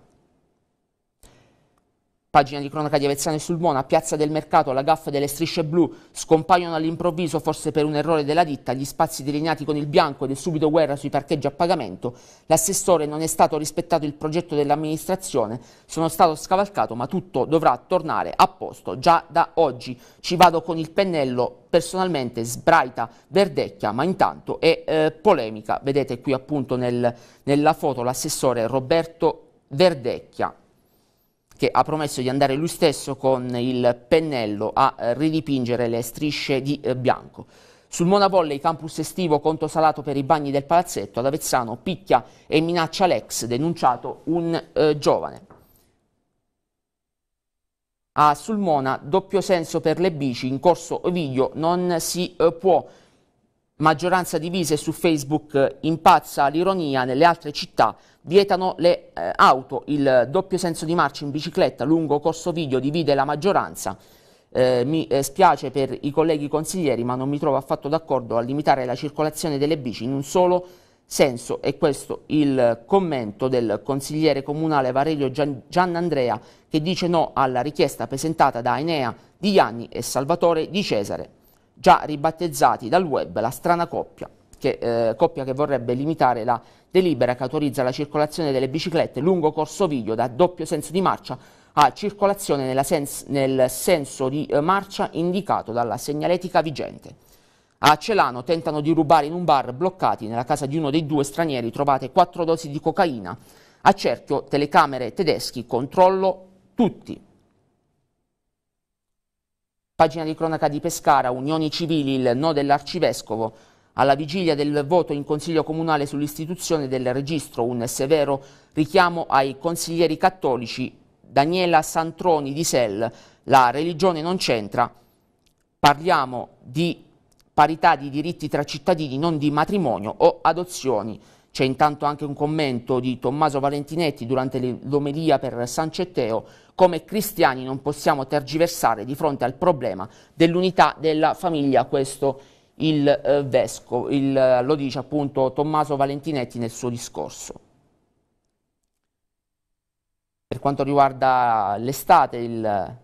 Pagina di cronaca di Avezzano e Sulmona, piazza del mercato, la gaffa delle strisce blu, scompaiono all'improvviso, forse per un errore della ditta, gli spazi delineati con il bianco ed è subito guerra sui parcheggi a pagamento. L'assessore non è stato rispettato il progetto dell'amministrazione, sono stato scavalcato ma tutto dovrà tornare a posto già da oggi. Ci vado con il pennello personalmente sbraita, verdecchia, ma intanto è eh, polemica. Vedete qui appunto nel, nella foto l'assessore Roberto Verdecchia che ha promesso di andare lui stesso con il pennello a eh, ridipingere le strisce di eh, bianco. Sul Mona Monavolle, campus estivo conto salato per i bagni del palazzetto, ad Avezzano picchia e minaccia l'ex, denunciato un eh, giovane. A ah, Sulmona, doppio senso per le bici, in corso video non si eh, può Maggioranza divise su Facebook impazza l'ironia, nelle altre città vietano le eh, auto, il doppio senso di marcia in bicicletta lungo Corso Video divide la maggioranza. Eh, mi eh, spiace per i colleghi consiglieri ma non mi trovo affatto d'accordo a limitare la circolazione delle bici in un solo senso e questo il commento del consigliere comunale Varelio Gian, Giannandrea che dice no alla richiesta presentata da Enea Di Gianni e Salvatore Di Cesare già ribattezzati dal web la strana coppia, che, eh, coppia che vorrebbe limitare la delibera che autorizza la circolazione delle biciclette lungo Corso video da doppio senso di marcia a circolazione sens nel senso di eh, marcia indicato dalla segnaletica vigente. A Celano tentano di rubare in un bar bloccati nella casa di uno dei due stranieri trovate quattro dosi di cocaina. A cerchio telecamere tedeschi, controllo tutti. Pagina di cronaca di Pescara, Unioni Civili, il no dell'arcivescovo. Alla vigilia del voto in Consiglio Comunale sull'istituzione del registro, un severo richiamo ai consiglieri cattolici. Daniela Santroni di Sell, la religione non c'entra. Parliamo di parità di diritti tra cittadini, non di matrimonio o adozioni. C'è intanto anche un commento di Tommaso Valentinetti durante l'omelia per San Cetteo, come cristiani non possiamo tergiversare di fronte al problema dell'unità della famiglia, questo il eh, vescovo, il, eh, lo dice appunto Tommaso Valentinetti nel suo discorso. Per quanto riguarda l'estate, il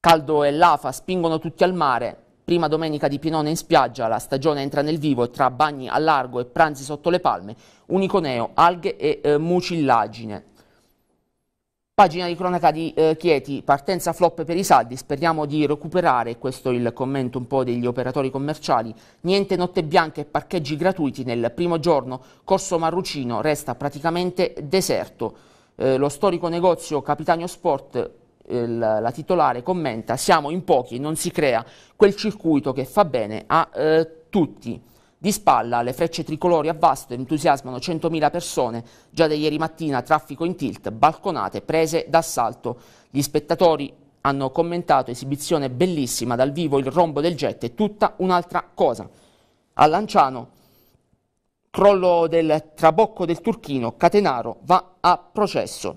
caldo e l'afa spingono tutti al mare, prima domenica di Pinone in spiaggia, la stagione entra nel vivo tra bagni a largo e pranzi sotto le palme, unico neo, alghe e eh, mucillagine. Pagina di cronaca di eh, Chieti, partenza flop per i saldi, speriamo di recuperare, questo è il commento un po' degli operatori commerciali, niente notte bianche e parcheggi gratuiti nel primo giorno, Corso Marrucino resta praticamente deserto. Eh, lo storico negozio Capitanio Sport eh, la titolare commenta siamo in pochi, non si crea quel circuito che fa bene a eh, tutti. Di spalla le frecce tricolori a vasto entusiasmano 100.000 persone, già da ieri mattina traffico in tilt, balconate, prese d'assalto. Gli spettatori hanno commentato esibizione bellissima, dal vivo il rombo del jet è tutta un'altra cosa. A Lanciano, crollo del trabocco del Turchino, Catenaro va a processo,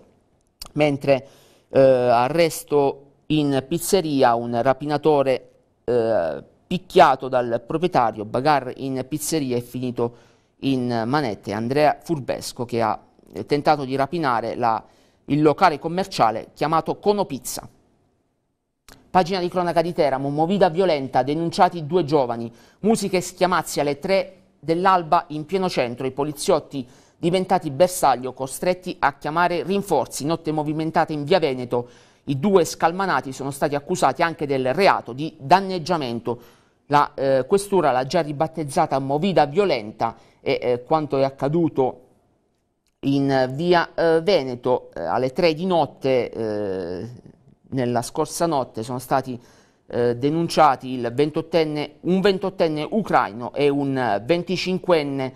mentre eh, arresto in pizzeria un rapinatore eh, picchiato dal proprietario, bagarre in pizzeria e finito in manette. Andrea Furbesco che ha eh, tentato di rapinare la, il locale commerciale chiamato Conopizza. Pagina di cronaca di Teramo, movida violenta, denunciati due giovani, musiche e schiamazzi alle tre dell'alba in pieno centro, i poliziotti diventati bersaglio costretti a chiamare rinforzi, notte movimentata in via Veneto, i due scalmanati sono stati accusati anche del reato di danneggiamento la eh, questura l'ha già ribattezzata Movida Violenta e eh, quanto è accaduto in eh, via eh, Veneto eh, alle 3 di notte, eh, nella scorsa notte, sono stati denunciati 28enne, un 28enne ucraino e un 25enne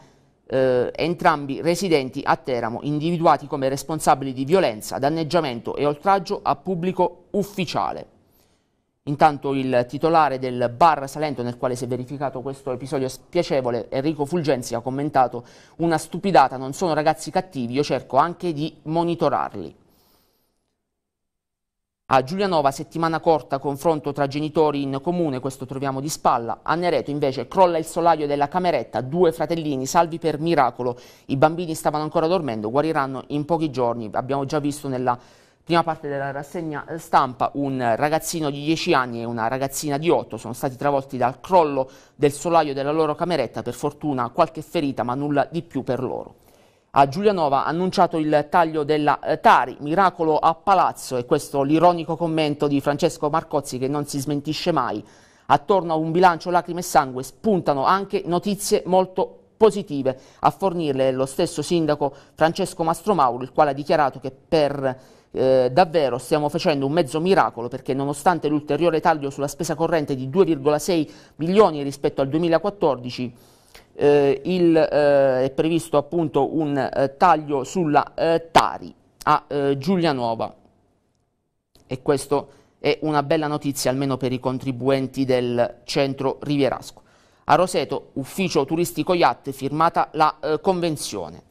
entrambi residenti a Teramo, individuati come responsabili di violenza, danneggiamento e oltraggio a pubblico ufficiale. Intanto il titolare del bar Salento nel quale si è verificato questo episodio spiacevole, Enrico Fulgenzi, ha commentato una stupidata, non sono ragazzi cattivi, io cerco anche di monitorarli. A Giulianova settimana corta, confronto tra genitori in comune, questo troviamo di spalla. A Nereto invece crolla il solaio della cameretta, due fratellini salvi per miracolo. I bambini stavano ancora dormendo, guariranno in pochi giorni, abbiamo già visto nella Prima parte della rassegna eh, stampa, un ragazzino di 10 anni e una ragazzina di 8 sono stati travolti dal crollo del solaio della loro cameretta, per fortuna qualche ferita ma nulla di più per loro. A Giulianova ha annunciato il taglio della eh, Tari, miracolo a palazzo e questo l'ironico commento di Francesco Marcozzi che non si smentisce mai. Attorno a un bilancio lacrime e sangue spuntano anche notizie molto positive. A fornirle lo stesso sindaco Francesco Mastromauro, il quale ha dichiarato che per eh, davvero stiamo facendo un mezzo miracolo perché nonostante l'ulteriore taglio sulla spesa corrente di 2,6 milioni rispetto al 2014, eh, il, eh, è previsto appunto un eh, taglio sulla eh, Tari a Giulianova e questo è una bella notizia almeno per i contribuenti del centro rivierasco. A Roseto, ufficio turistico IAT, firmata la convenzione.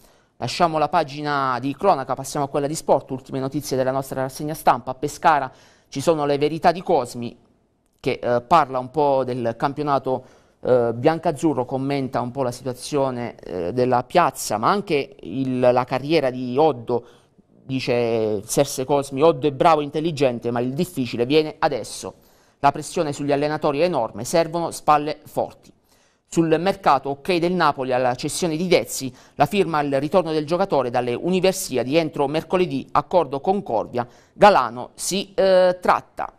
Lasciamo la pagina di cronaca, passiamo a quella di sport, ultime notizie della nostra rassegna stampa. A Pescara ci sono le verità di Cosmi che eh, parla un po' del campionato eh, biancazzurro, commenta un po' la situazione eh, della piazza, ma anche il, la carriera di Oddo, dice Serse Cosmi, Oddo è bravo, intelligente, ma il difficile viene adesso. La pressione sugli allenatori è enorme, servono spalle forti. Sul mercato ok del Napoli alla cessione di Dezzi, la firma al ritorno del giocatore dalle Universiadi entro mercoledì, accordo Concordia, Galano si eh, tratta.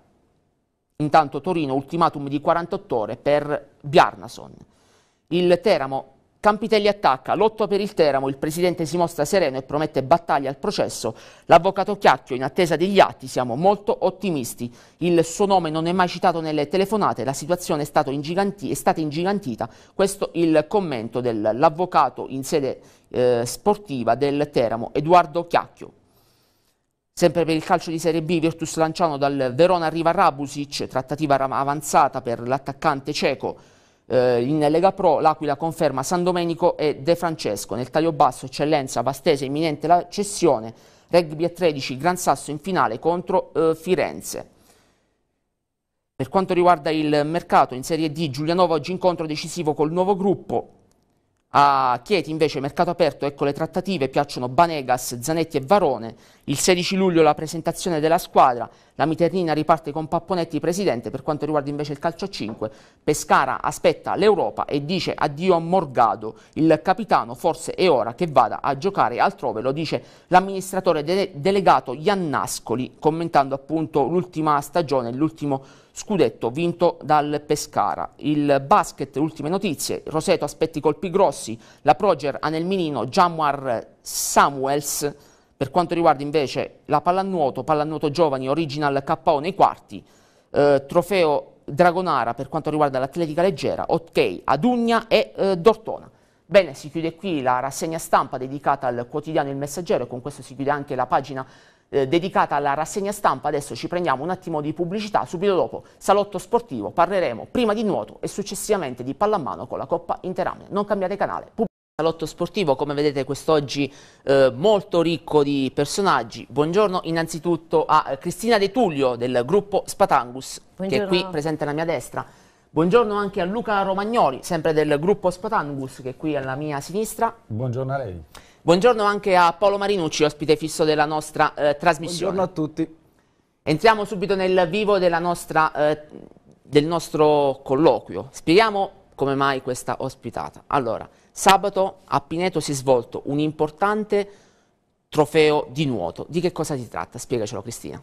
Intanto Torino ultimatum di 48 ore per Bjarnason. Il Teramo Campitelli attacca, lotto per il Teramo, il presidente si mostra sereno e promette battaglia al processo. L'avvocato Chiacchio, in attesa degli atti, siamo molto ottimisti. Il suo nome non è mai citato nelle telefonate, la situazione è, è stata ingigantita. Questo il commento dell'avvocato in sede eh, sportiva del Teramo, Edoardo Chiacchio. Sempre per il calcio di Serie B, Virtus Lanciano dal Verona arriva Rabusic, trattativa avanzata per l'attaccante cieco. Eh, in Lega Pro l'Aquila conferma San Domenico e De Francesco, nel taglio basso eccellenza Bastese imminente la cessione, rugby a 13 Gran Sasso in finale contro eh, Firenze. Per quanto riguarda il mercato, in Serie D Giulianova oggi incontro decisivo col nuovo gruppo, a Chieti invece mercato aperto, ecco le trattative, piacciono Banegas, Zanetti e Varone. Il 16 luglio la presentazione della squadra, la Miternina riparte con Papponetti presidente, per quanto riguarda invece il calcio a 5, Pescara aspetta l'Europa e dice addio a Morgado, il capitano forse è ora che vada a giocare altrove, lo dice l'amministratore de delegato Iannascoli, commentando appunto l'ultima stagione, l'ultimo scudetto vinto dal Pescara. Il basket, ultime notizie, Roseto aspetti colpi grossi, la Proger ha nel Anelminino, Jamuar Samuels, per quanto riguarda invece la pallanuoto, pallanuoto giovani, original KO nei quarti, eh, trofeo Dragonara per quanto riguarda l'atletica leggera, Ok, Adugna e eh, Dortona. Bene, si chiude qui la rassegna stampa dedicata al quotidiano Il Messaggero e con questo si chiude anche la pagina eh, dedicata alla rassegna stampa. Adesso ci prendiamo un attimo di pubblicità, subito dopo salotto sportivo parleremo prima di nuoto e successivamente di pallamano con la Coppa Interamne. Non cambiate canale. salotto sportivo, come vedete quest'oggi eh, molto ricco di personaggi. Buongiorno innanzitutto a Cristina De Tullio del gruppo Spatangus, Buongiorno. che è qui presente alla mia destra. Buongiorno anche a Luca Romagnoli, sempre del gruppo Spatangus, che è qui alla mia sinistra. Buongiorno a lei. Buongiorno anche a Paolo Marinucci, ospite fisso della nostra eh, trasmissione. Buongiorno a tutti. Entriamo subito nel vivo nostra, eh, del nostro colloquio. Spieghiamo come mai questa ospitata. Allora, sabato a Pineto si è svolto un importante trofeo di nuoto. Di che cosa si tratta? Spiegacelo Cristina.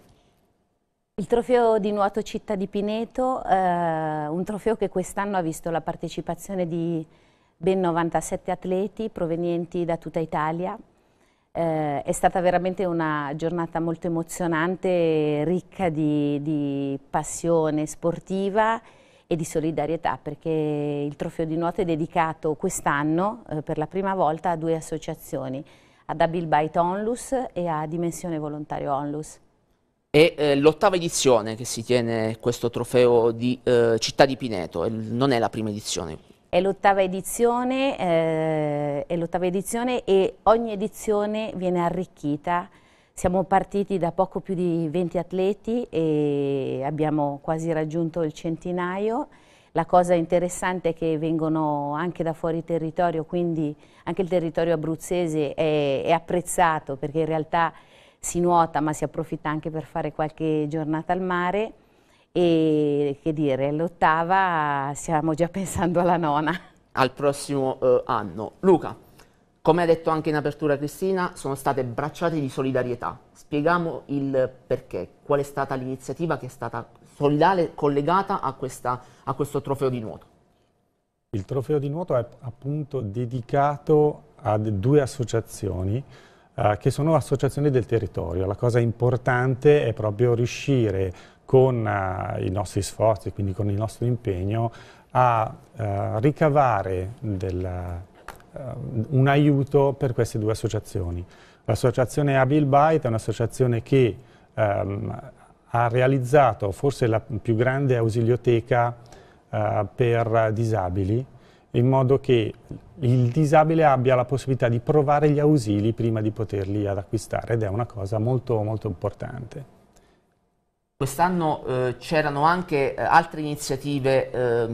Il trofeo di nuoto città di Pineto, eh, un trofeo che quest'anno ha visto la partecipazione di ben 97 atleti provenienti da tutta Italia. Eh, è stata veramente una giornata molto emozionante, ricca di, di passione sportiva e di solidarietà perché il trofeo di nuoto è dedicato quest'anno eh, per la prima volta a due associazioni, a ad Abilbait Onlus e a Dimensione Volontario Onlus. È eh, l'ottava edizione che si tiene questo trofeo di eh, Città di Pineto, non è la prima edizione. È l'ottava edizione, eh, edizione, e ogni edizione viene arricchita. Siamo partiti da poco più di 20 atleti e abbiamo quasi raggiunto il centinaio. La cosa interessante è che vengono anche da fuori territorio, quindi anche il territorio abruzzese è, è apprezzato perché in realtà si nuota ma si approfitta anche per fare qualche giornata al mare e che dire, l'ottava stiamo già pensando alla nona. Al prossimo eh, anno. Luca, come ha detto anche in apertura Cristina, sono state bracciate di solidarietà. Spieghiamo il perché, qual è stata l'iniziativa che è stata solidale collegata a, questa, a questo trofeo di nuoto. Il trofeo di nuoto è appunto dedicato a due associazioni eh, che sono associazioni del territorio. La cosa importante è proprio riuscire con eh, i nostri sforzi, quindi con il nostro impegno, a eh, ricavare del, eh, un aiuto per queste due associazioni. L'associazione Abil Byte è un'associazione che ehm, ha realizzato forse la più grande ausilioteca eh, per disabili, in modo che il disabile abbia la possibilità di provare gli ausili prima di poterli ad acquistare ed è una cosa molto, molto importante. Quest'anno eh, c'erano anche eh, altre iniziative eh,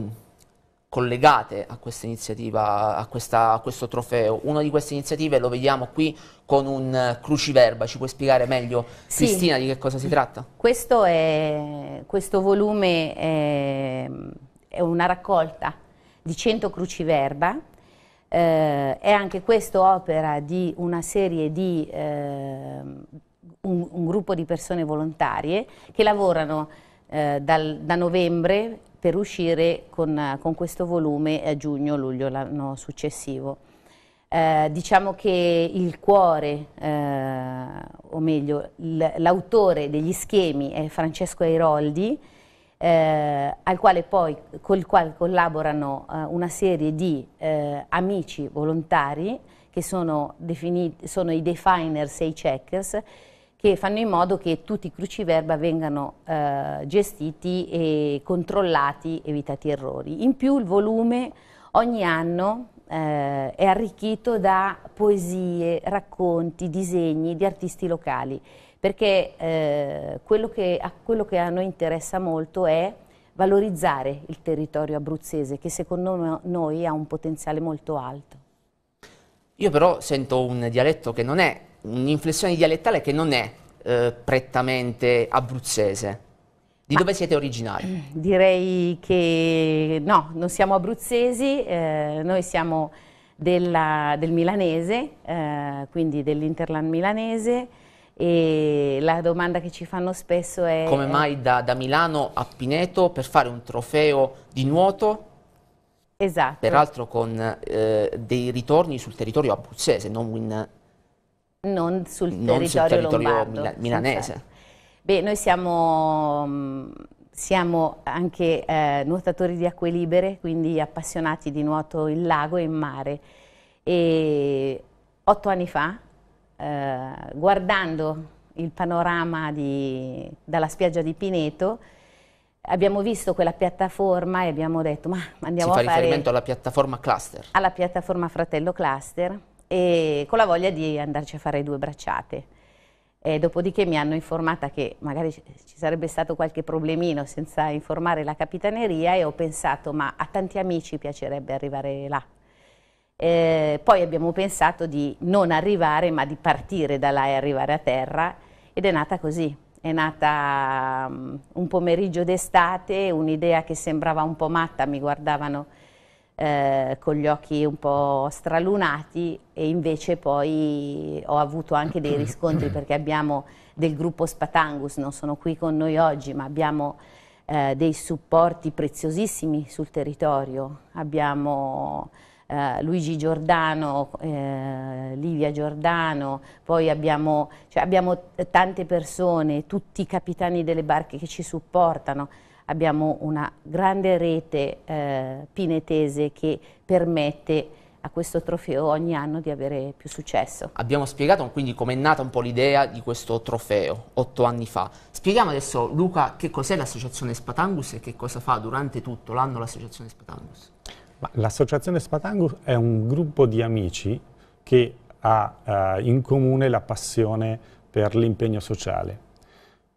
collegate a questa iniziativa, a, questa, a, questo trofeo. Una di queste iniziative lo vediamo qui con un eh, cruciverba. Ci puoi spiegare meglio, sì. Cristina, di che cosa si tratta? Questo, è, questo volume è, è, una raccolta di 100 cruciverba. Eh, è anche questo opera di una serie di ehm, un, un gruppo di persone volontarie che lavorano eh, dal, da novembre per uscire con, con questo volume a giugno-luglio l'anno successivo. Eh, diciamo che il cuore, eh, o meglio, l'autore degli schemi è Francesco Airoldi, eh, al quale poi, col quale collaborano eh, una serie di eh, amici volontari che sono, sono i definers e i checkers, che fanno in modo che tutti i cruciverba vengano eh, gestiti e controllati, evitati errori. In più il volume ogni anno eh, è arricchito da poesie, racconti, disegni di artisti locali, perché eh, quello, che, a, quello che a noi interessa molto è valorizzare il territorio abruzzese, che secondo noi ha un potenziale molto alto. Io però sento un dialetto che non è un'inflessione dialettale che non è eh, prettamente abruzzese. Di Ma dove siete originari? *clears throat* Direi che no, non siamo abruzzesi, eh, noi siamo della, del milanese, eh, quindi dell'Interland milanese e la domanda che ci fanno spesso è... Come mai da, da Milano a Pineto per fare un trofeo di nuoto Esatto. Peraltro con eh, dei ritorni sul territorio abruzzese, non in non sul non territorio, sul territorio lombardo, mila milanese. Beh, noi siamo, mm, siamo anche eh, nuotatori di acque libere, quindi appassionati di nuoto in lago e in mare. E otto anni fa, eh, guardando il panorama di, dalla spiaggia di Pineto, abbiamo visto quella piattaforma e abbiamo detto ma andiamo si a fa fare... riferimento alla piattaforma Cluster. Alla piattaforma Fratello Cluster e con la voglia di andarci a fare due bracciate. E dopodiché mi hanno informata che magari ci sarebbe stato qualche problemino senza informare la capitaneria e ho pensato ma a tanti amici piacerebbe arrivare là. Eh, poi abbiamo pensato di non arrivare ma di partire da là e arrivare a terra ed è nata così. È nata um, un pomeriggio d'estate, un'idea che sembrava un po' matta, mi guardavano eh, con gli occhi un po' stralunati e invece poi ho avuto anche dei riscontri *clears throat* perché abbiamo del gruppo Spatangus, non sono qui con noi oggi, ma abbiamo eh, dei supporti preziosissimi sul territorio. Abbiamo eh, Luigi Giordano, eh, Livia Giordano, poi abbiamo, cioè abbiamo tante persone, tutti i capitani delle barche che ci supportano abbiamo una grande rete eh, pinetese che permette a questo trofeo ogni anno di avere più successo. Abbiamo spiegato quindi com'è nata un po' l'idea di questo trofeo otto anni fa. Spieghiamo adesso Luca che cos'è l'associazione Spatangus e che cosa fa durante tutto l'anno l'associazione Spatangus. L'associazione Spatangus è un gruppo di amici che ha eh, in comune la passione per l'impegno sociale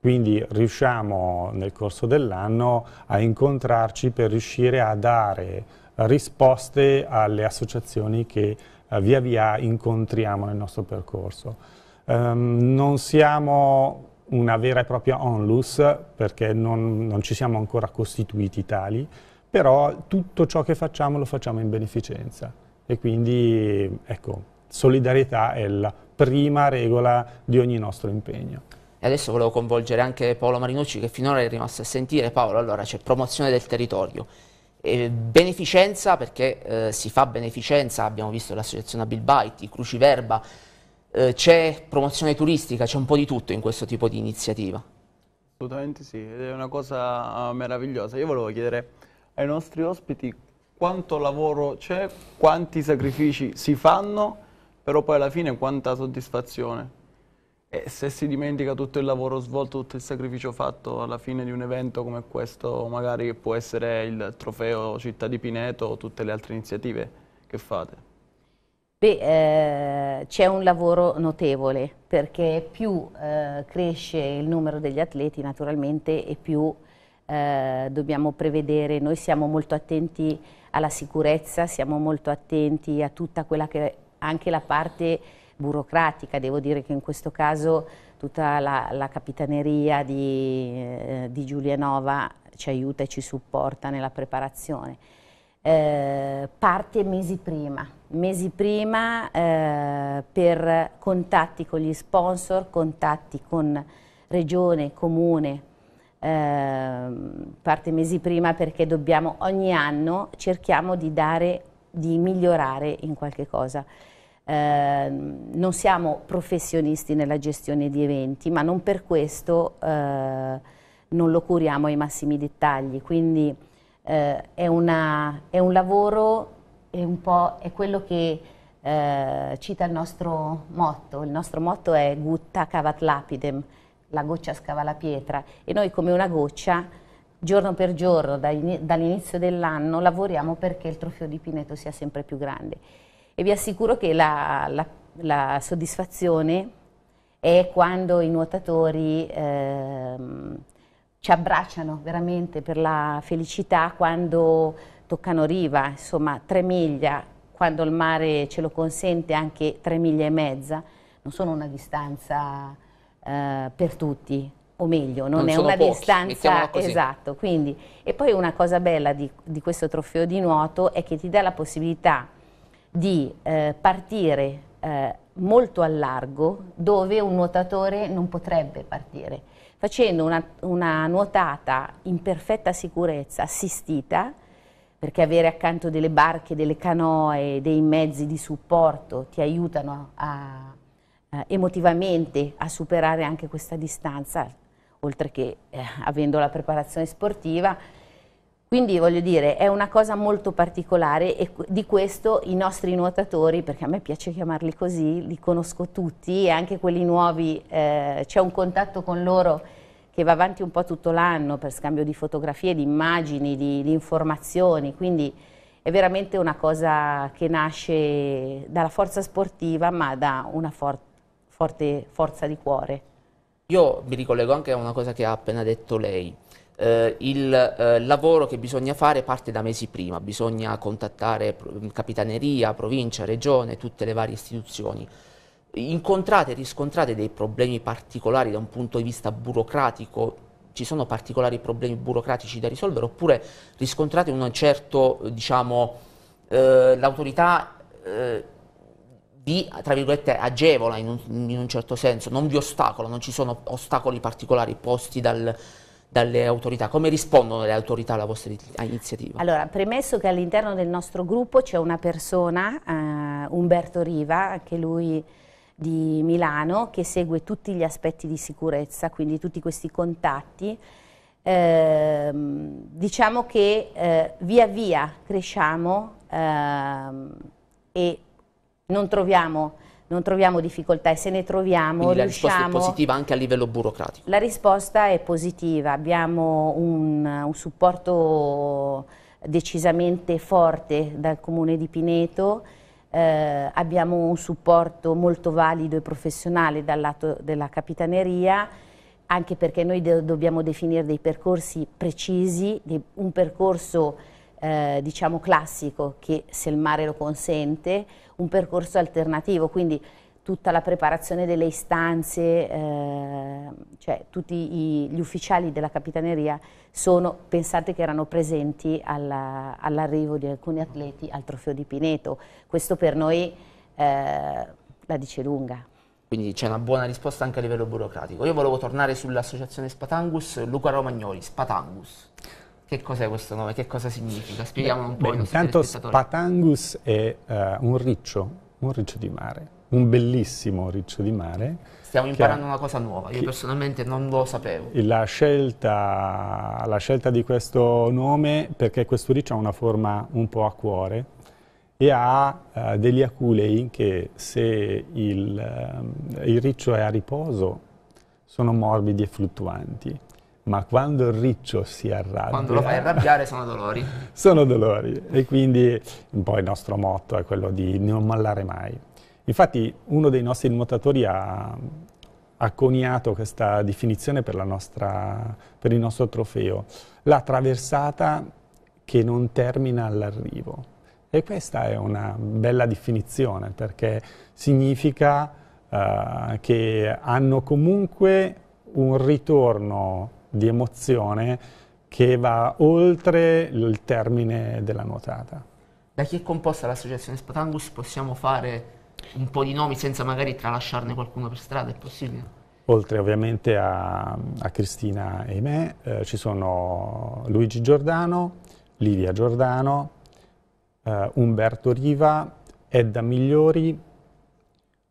quindi riusciamo nel corso dell'anno a incontrarci per riuscire a dare risposte alle associazioni che eh, via via incontriamo nel nostro percorso. Um, non siamo una vera e propria onlus perché non, non ci siamo ancora costituiti tali, però tutto ciò che facciamo lo facciamo in beneficenza e quindi ecco, solidarietà è la prima regola di ogni nostro impegno adesso volevo coinvolgere anche Paolo Marinucci che finora è rimasto a sentire. Paolo, allora c'è promozione del territorio, e beneficenza perché eh, si fa beneficenza, abbiamo visto l'associazione Bilbaiti, Cruciverba, eh, c'è promozione turistica, c'è un po' di tutto in questo tipo di iniziativa. Assolutamente sì, è una cosa eh, meravigliosa. Io volevo chiedere ai nostri ospiti quanto lavoro c'è, quanti sacrifici si fanno, però poi alla fine quanta soddisfazione. E se si dimentica tutto il lavoro svolto, tutto il sacrificio fatto alla fine di un evento come questo, magari che può essere il trofeo Città di Pineto o tutte le altre iniziative che fate? Beh, eh, c'è un lavoro notevole perché più eh, cresce il numero degli atleti naturalmente e più eh, dobbiamo prevedere, noi siamo molto attenti alla sicurezza, siamo molto attenti a tutta quella che è anche la parte burocratica, devo dire che in questo caso tutta la, la capitaneria di, eh, di, Giulianova ci aiuta e ci supporta nella preparazione. Eh, parte mesi prima, mesi prima eh, per contatti con gli sponsor, contatti con regione, comune, eh, parte mesi prima perché dobbiamo ogni anno cerchiamo di dare, di migliorare in qualche cosa. Ehm, non siamo professionisti nella gestione di eventi, ma non per questo eh, non lo curiamo ai massimi dettagli, quindi eh, è, una, è, un lavoro, è, un è quello che eh, cita il nostro motto, il nostro motto è gutta cavat lapidem, la goccia scava la pietra e noi come una goccia giorno per giorno dall'inizio dell'anno lavoriamo perché il trofeo di Pineto sia sempre più grande e vi assicuro che la, la, la soddisfazione è quando i nuotatori ehm, ci abbracciano veramente per la felicità, quando toccano riva, insomma tre miglia, quando il mare ce lo consente anche tre miglia e mezza, non sono una distanza eh, per tutti, o meglio, non, non è una pochi, distanza esatto. Quindi, e poi una cosa bella di, di questo trofeo di nuoto è che ti dà la possibilità di eh, partire eh, molto a largo dove un nuotatore non potrebbe partire, facendo una, una nuotata in perfetta sicurezza, assistita, perché avere accanto delle barche, delle canoe, dei mezzi di supporto ti aiutano a, eh, emotivamente a superare anche questa distanza, oltre che eh, avendo la preparazione sportiva, quindi voglio dire, è una cosa molto particolare e di questo i nostri nuotatori, perché a me piace chiamarli così, li conosco tutti e anche quelli nuovi, eh, c'è un contatto con loro che va avanti un po' tutto l'anno per scambio di fotografie, di immagini, di, di informazioni, quindi è veramente una cosa che nasce dalla forza sportiva ma da una for forte forza di cuore. Io mi ricollego anche a una cosa che ha appena detto lei eh, il eh, lavoro che bisogna fare parte da mesi prima, bisogna contattare pro capitaneria, provincia, regione, tutte le varie istituzioni. Incontrate e riscontrate dei problemi particolari da un punto di vista burocratico, ci sono particolari problemi burocratici da risolvere oppure riscontrate un certo, diciamo, eh, l'autorità vi, eh, tra virgolette, agevola in un, in un certo senso, non vi ostacola, non ci sono ostacoli particolari posti dal, dalle autorità? Come rispondono le autorità alla vostra iniziativa? Allora, premesso che all'interno del nostro gruppo c'è una persona, eh, Umberto Riva, anche lui di Milano, che segue tutti gli aspetti di sicurezza, quindi tutti questi contatti. Eh, diciamo che eh, via via cresciamo ehm, e non troviamo non troviamo difficoltà e se ne troviamo Quindi riusciamo... la risposta è positiva anche a livello burocratico? La risposta è positiva, abbiamo un, un supporto decisamente forte dal comune di Pineto eh, abbiamo un supporto molto valido e professionale dal lato della capitaneria, anche perché noi do dobbiamo definire dei percorsi precisi, un percorso eh, diciamo classico che se il mare lo consente, un percorso alternativo, quindi tutta la preparazione delle istanze, eh, cioè tutti i, gli ufficiali della capitaneria sono, pensate che erano presenti all'arrivo di alcuni atleti al trofeo di Pineto, questo per noi eh, la dice lunga. Quindi c'è una buona risposta anche a livello burocratico. Io volevo tornare sull'associazione Spatangus, Luca Romagnoli, Spatangus. Che cos'è questo nome? Che cosa significa? Spieghiamo un po'. Beh, intanto Spatangus è uh, un riccio, un riccio di mare, un bellissimo riccio di mare. Stiamo imparando ha, una cosa nuova, io personalmente non lo sapevo. La scelta, la scelta di questo nome, perché questo riccio ha una forma un po' a cuore, e ha uh, degli aculei che se il, uh, il, riccio è a riposo sono morbidi e fluttuanti ma quando il riccio si arrabbia... Quando lo fai arrabbiare sono dolori. *laughs* sono dolori e quindi un po' il nostro motto è quello di non mollare mai. Infatti uno dei nostri nuotatori ha, ha coniato questa definizione per, nostra, per il nostro trofeo, la traversata che non termina all'arrivo. E questa è una bella definizione perché significa uh, che hanno comunque un ritorno di emozione che va oltre il termine della nuotata. Da chi è composta l'associazione Spatangus possiamo fare un po' di nomi senza magari tralasciarne qualcuno per strada, è possibile? Oltre ovviamente a, a Cristina e me eh, ci sono Luigi Giordano, Livia Giordano, eh, Umberto Riva, Edda Migliori,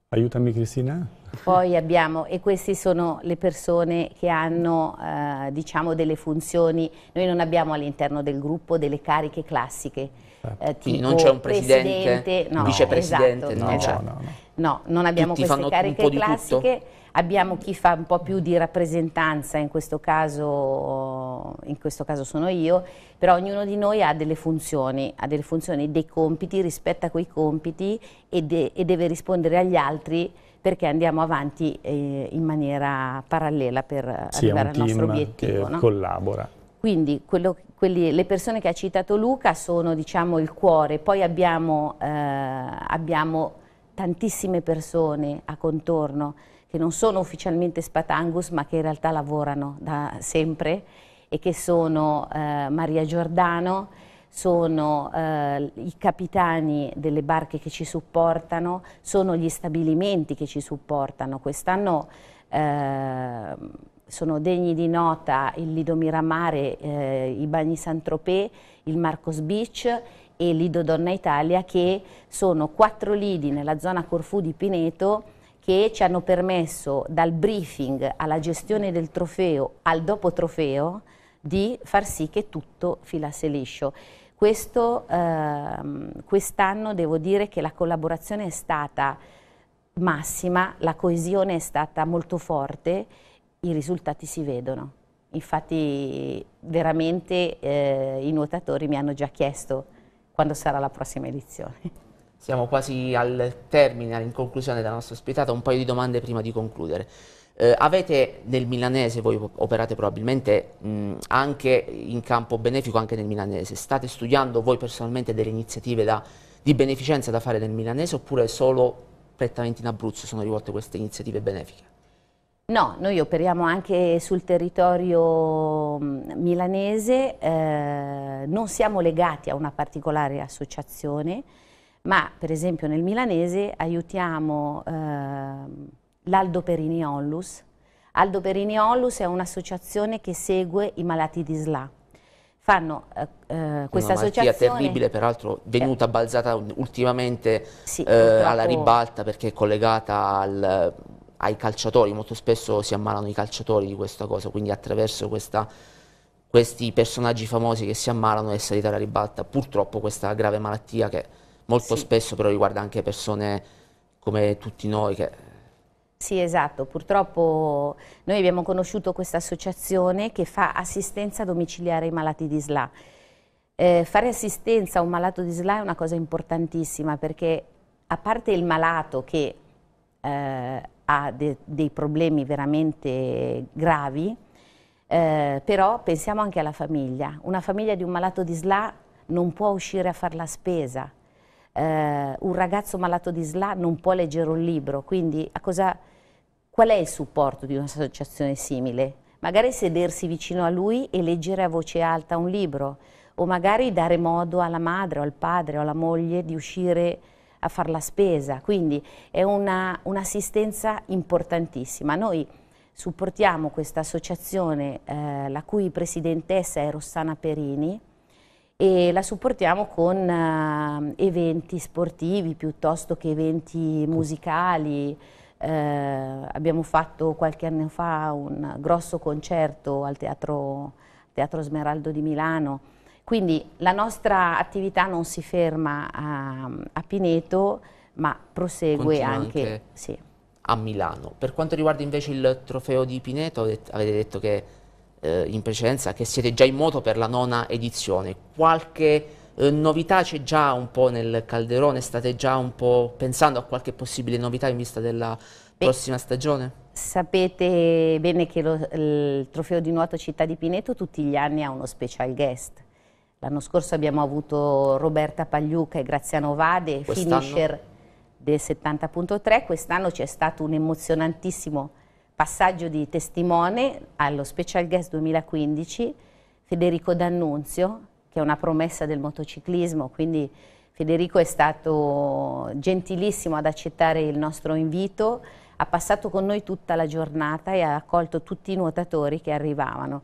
aiutami Cristina? Poi abbiamo, e queste sono le persone che hanno eh, diciamo delle funzioni, noi non abbiamo all'interno del gruppo delle cariche classiche, eh, eh Quindi non c'è un presidente, presidente no, vicepresidente, esatto, no, esatto. Cioè, no, no, no. non abbiamo Tutti queste cariche classiche, abbiamo chi fa un po' più di rappresentanza, in questo, caso, in questo caso sono io, però ognuno di noi ha delle funzioni, ha delle funzioni, dei compiti, rispetta quei compiti e, de e deve rispondere agli altri perché andiamo avanti eh, in maniera parallela per sì, arrivare al nostro obiettivo. Che no? collabora. Quindi quello, quelli, le persone che ha citato Luca sono diciamo, il cuore, poi abbiamo, eh, abbiamo tantissime persone a contorno che non sono ufficialmente Spatangus ma che in realtà lavorano da sempre e che sono eh, Maria Giordano, sono eh, i capitani delle barche che ci supportano, sono gli stabilimenti che ci supportano. Quest'anno eh, sono degni di nota il Lido Miramare, eh, i Bagni Saint-Tropez, il Marcos Beach e Lido Donna Italia che sono quattro lidi nella zona Corfù di Pineto che ci hanno permesso dal briefing alla gestione del trofeo al dopo trofeo di far sì che tutto filasse liscio. Questo, ehm, quest'anno devo dire che la collaborazione è stata massima, la coesione è stata molto forte, i risultati si vedono. Infatti veramente eh, i nuotatori mi hanno già chiesto quando sarà la prossima edizione. Siamo quasi al termine, in conclusione della nostra ospitata, un paio di domande prima di concludere. Eh, avete nel milanese, voi operate probabilmente mh, anche in campo benefico, anche nel milanese, state studiando voi personalmente delle iniziative da, di beneficenza da fare nel milanese oppure solo prettamente in Abruzzo sono rivolte queste iniziative benefiche? No, noi operiamo anche sul territorio milanese, eh, non siamo legati a una particolare associazione, ma per esempio nel milanese aiutiamo... Eh, l'Aldo Perini Onlus. Aldo Perini Onlus è un'associazione che segue i malati di SLA. Fanno eh, eh questa una associazione... terribile, peraltro venuta balzata ultimamente sì, eh, alla ribalta perché è collegata al, ai calciatori, molto spesso si ammalano i calciatori di questa cosa, quindi attraverso questa questi personaggi famosi che si ammalano è salita alla ribalta purtroppo questa grave malattia che molto sì. spesso però riguarda anche persone come tutti noi che sì, esatto. Purtroppo noi abbiamo conosciuto questa associazione che fa assistenza domiciliare ai malati di SLA. Eh, fare assistenza a un malato di SLA è una cosa importantissima perché a parte il malato che eh, ha de dei problemi veramente gravi, eh, però pensiamo anche alla famiglia. Una famiglia di un malato di SLA non può uscire a fare la spesa, eh, un ragazzo malato di SLA non può leggere un libro, quindi cosa, qual è il supporto di un'associazione simile? Magari sedersi vicino a lui e leggere a voce alta un libro o magari dare modo alla madre o al padre o alla moglie di uscire a fare la spesa, quindi è un'assistenza importantissima. Noi supportiamo questa associazione eh, la cui presidentessa è Rossana Perini, e la supportiamo con eh, eventi sportivi piuttosto che eventi musicali. Eh, abbiamo fatto qualche anno fa un grosso concerto al Teatro, Teatro Smeraldo di Milano. Quindi la nostra attività non si ferma a, a Pineto, ma prosegue anche, anche, sì. a Milano. Per quanto riguarda invece il trofeo di Pineto, avete detto che eh, in precedenza che siete già in moto per la nona edizione. Qualche eh, novità c'è già un po' nel calderone? State già un po' pensando a qualche possibile novità in vista della Beh, prossima stagione? Sapete bene che lo, il trofeo di nuoto Città di Pineto tutti gli anni ha uno special guest. L'anno scorso abbiamo avuto Roberta Pagliuca e Graziano Vade, finisher del 70.3, quest'anno c'è stato un emozionantissimo passaggio di testimone allo Special Guest 2015, Federico D'Annunzio, che è una promessa del motociclismo, quindi Federico è stato gentilissimo ad accettare il nostro invito, ha passato con noi tutta la giornata e ha accolto tutti i nuotatori che arrivavano.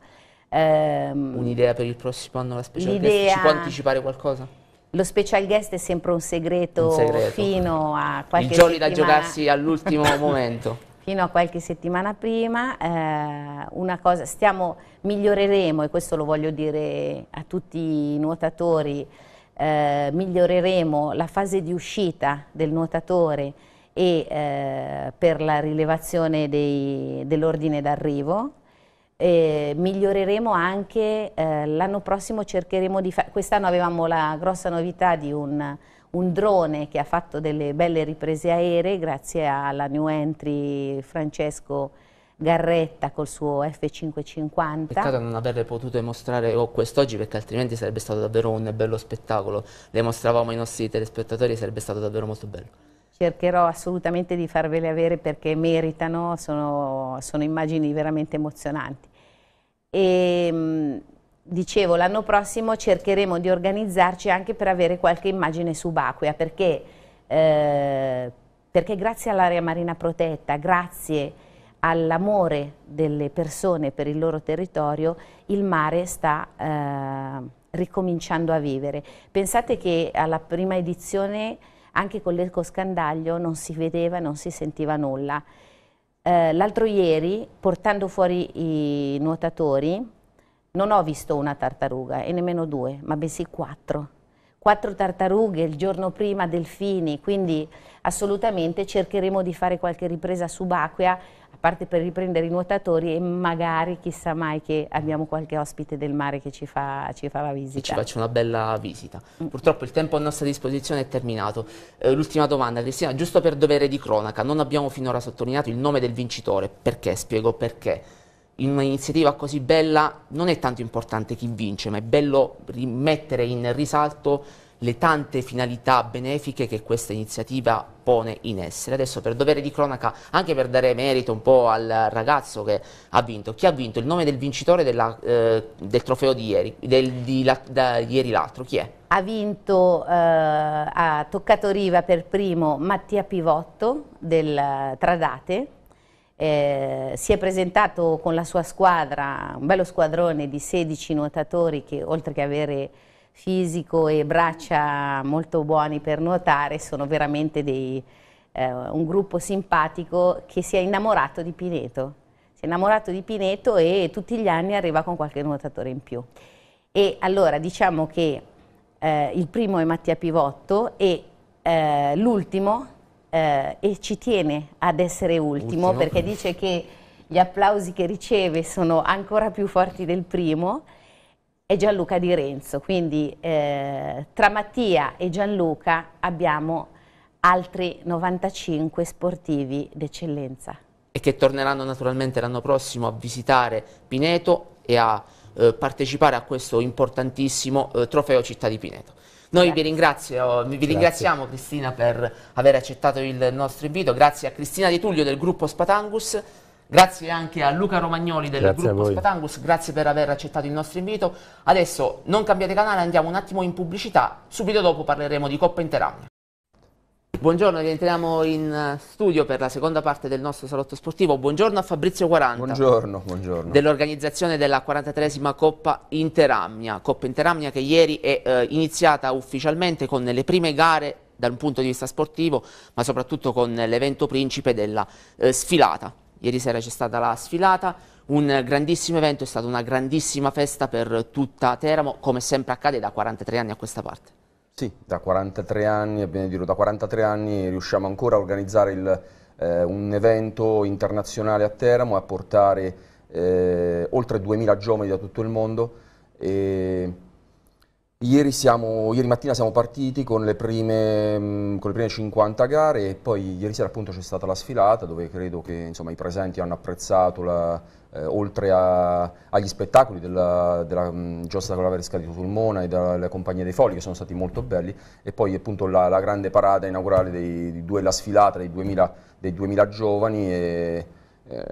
Ehm, Un'idea per il prossimo anno la Special Guest? Ci può anticipare qualcosa? Lo special guest è sempre un segreto, un segreto. fino a qualche Il jolly da giocarsi all'ultimo *laughs* momento fino a qualche settimana prima, eh, una cosa, stiamo, miglioreremo, e questo lo voglio dire a tutti i nuotatori, eh, miglioreremo la fase di uscita del nuotatore e eh, per la rilevazione dell'ordine d'arrivo. miglioreremo anche eh, l'anno prossimo cercheremo di fare quest'anno avevamo la grossa novità di un un drone che ha fatto delle belle riprese aeree grazie alla new entry Francesco Garretta col suo F550. Peccato non averle potute mostrare oh, quest'oggi perché altrimenti sarebbe stato davvero un bello spettacolo. Le mostravamo ai nostri telespettatori, sarebbe stato davvero molto bello. Cercherò assolutamente di farvele avere perché meritano, sono, sono immagini veramente emozionanti. E, ehm, dicevo, l'anno prossimo cercheremo di organizzarci anche per avere qualche immagine subacquea, perché, eh, perché grazie all'area marina protetta, grazie all'amore delle persone per il loro territorio, il mare sta eh, ricominciando a vivere. Pensate che alla prima edizione, anche con l'ecoscandaglio, non si vedeva, non si sentiva nulla. Eh, L'altro ieri, portando fuori i nuotatori, non ho visto una tartaruga e nemmeno due, ma bensì quattro. Quattro tartarughe il giorno prima, delfini, quindi assolutamente cercheremo di fare qualche ripresa subacquea, a parte per riprendere i nuotatori e magari chissà mai che abbiamo qualche ospite del mare che ci fa, ci fa la visita. E ci faccia una bella visita. Mm. Purtroppo il tempo a nostra disposizione è terminato. Eh, L'ultima domanda, Cristina, giusto per dovere di cronaca, non abbiamo finora sottolineato il nome del vincitore. Perché? Spiego perché in un'iniziativa così bella non è tanto importante chi vince, ma è bello rimettere in risalto le tante finalità benefiche che questa iniziativa pone in essere. Adesso per dovere di cronaca, anche per dare merito un po' al ragazzo che ha vinto, chi ha vinto? Il nome del vincitore della, eh, del trofeo di ieri, del, di, la, da, ieri l'altro, chi è? Ha vinto eh, toccato riva per primo Mattia Pivotto del eh, Tradate, eh, si è presentato con la sua squadra, un bello squadrone di 16 nuotatori che oltre che avere fisico e braccia molto buoni per nuotare sono veramente dei, eh, un gruppo simpatico che si è innamorato di Pineto. Si è innamorato di Pineto e tutti gli anni arriva con qualche nuotatore in più. E allora diciamo che eh, il primo è Mattia Pivotto e eh, l'ultimo eh, e ci tiene ad essere ultimo, ultimo perché dice che gli applausi che riceve sono ancora più forti del primo, è Gianluca Di Renzo. Quindi eh, tra Mattia e Gianluca abbiamo altri 95 sportivi d'eccellenza. E che torneranno naturalmente l'anno prossimo a visitare Pineto e a eh, partecipare a questo importantissimo eh, trofeo Città di Pineto. Noi vi, ringrazio, vi, ringraziamo Cristina per aver accettato il nostro invito, grazie a Cristina Di Tullio del gruppo Spatangus, grazie anche a Luca Romagnoli del grazie gruppo Spatangus, grazie per aver accettato il nostro invito. Adesso non cambiate canale, andiamo un attimo in pubblicità, subito dopo parleremo di Coppa Interagna. Buongiorno, rientriamo in eh, studio per la seconda parte del nostro salotto sportivo. Buongiorno a Fabrizio 40. Buongiorno, buongiorno. Dell'organizzazione della 43esima Coppa Interamnia. Coppa Interamnia che ieri è eh, iniziata ufficialmente con le prime gare dal punto di vista sportivo, ma soprattutto con l'evento principe della eh, sfilata. Ieri sera c'è stata la sfilata, un grandissimo evento, è stata una grandissima festa per tutta Teramo, come sempre accade da 43 anni a questa parte. Sì, da 43 anni, è dirlo, da 43 anni riusciamo ancora a organizzare il, eh, un evento internazionale a Teramo e a portare eh, oltre 2000 giovani da tutto il mondo. E ieri, siamo, ieri mattina siamo partiti con le, prime, mh, mm, con le, prime, 50 gare e poi ieri sera appunto c'è stata la sfilata dove credo che insomma, i presenti hanno apprezzato la, eh, oltre a, agli spettacoli della, della mh, mm, giostra con la Veresca di Sulmona e della Compagnia dei Fogli, che sono stati molto belli, e poi appunto la, la grande parata inaugurale dei, di due, la sfilata dei 2000, dei 2000 giovani. E, eh,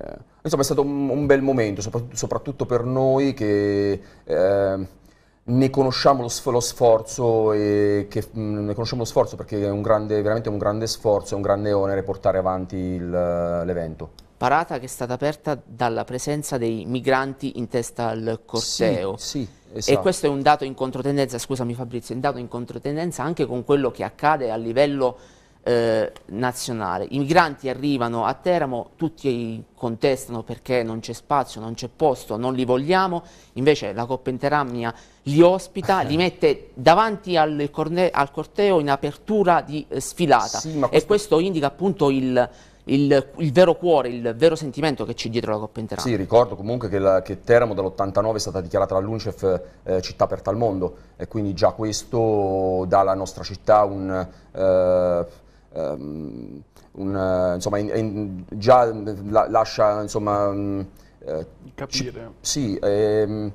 insomma è stato un, un bel momento, soprattutto, soprattutto, per noi che... Eh, ne conosciamo lo, sforzo e che, mh, mm, ne conosciamo lo sforzo perché è un grande, veramente un grande sforzo, è un grande onere portare avanti l'evento parata che è stata aperta dalla presenza dei migranti in testa al corteo. Sì, sì, esatto. E questo è un dato in controtendenza, scusami Fabrizio, è un dato in controtendenza anche con quello che accade a livello eh, nazionale. I migranti arrivano a Teramo, tutti contestano perché non c'è spazio, non c'è posto, non li vogliamo, invece la Coppa Interamnia li ospita, *laughs* li mette davanti al, al, corteo in apertura di eh, sfilata sì, questo... e questo indica appunto il il, il, vero cuore, il vero sentimento che c'è dietro la Coppa Interana. Sì, ricordo comunque che, la, che Teramo dall'89 è stata dichiarata dall'UNCEF eh, città aperta al mondo e quindi già questo dà alla nostra città un... Eh, um, un eh, insomma, in, in, già la, lascia insomma, mm, eh, capire. Ci, sì, ehm,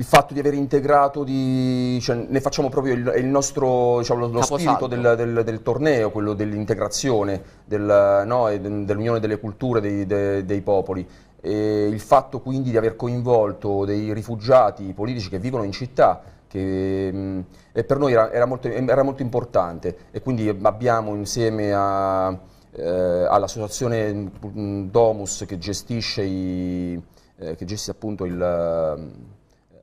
il fatto di aver integrato, di, cioè, ne facciamo proprio il, il nostro, diciamo, lo, spirito del, del, del, torneo, quello dell'integrazione, del, no, dell'unione delle culture dei, dei, dei popoli. E il fatto quindi di aver coinvolto dei rifugiati politici che vivono in città, che mh, mm, per noi era, era, molto, era, molto, importante e quindi abbiamo insieme a, eh, all'associazione mm, Domus che gestisce, i, eh, che gestisce appunto il...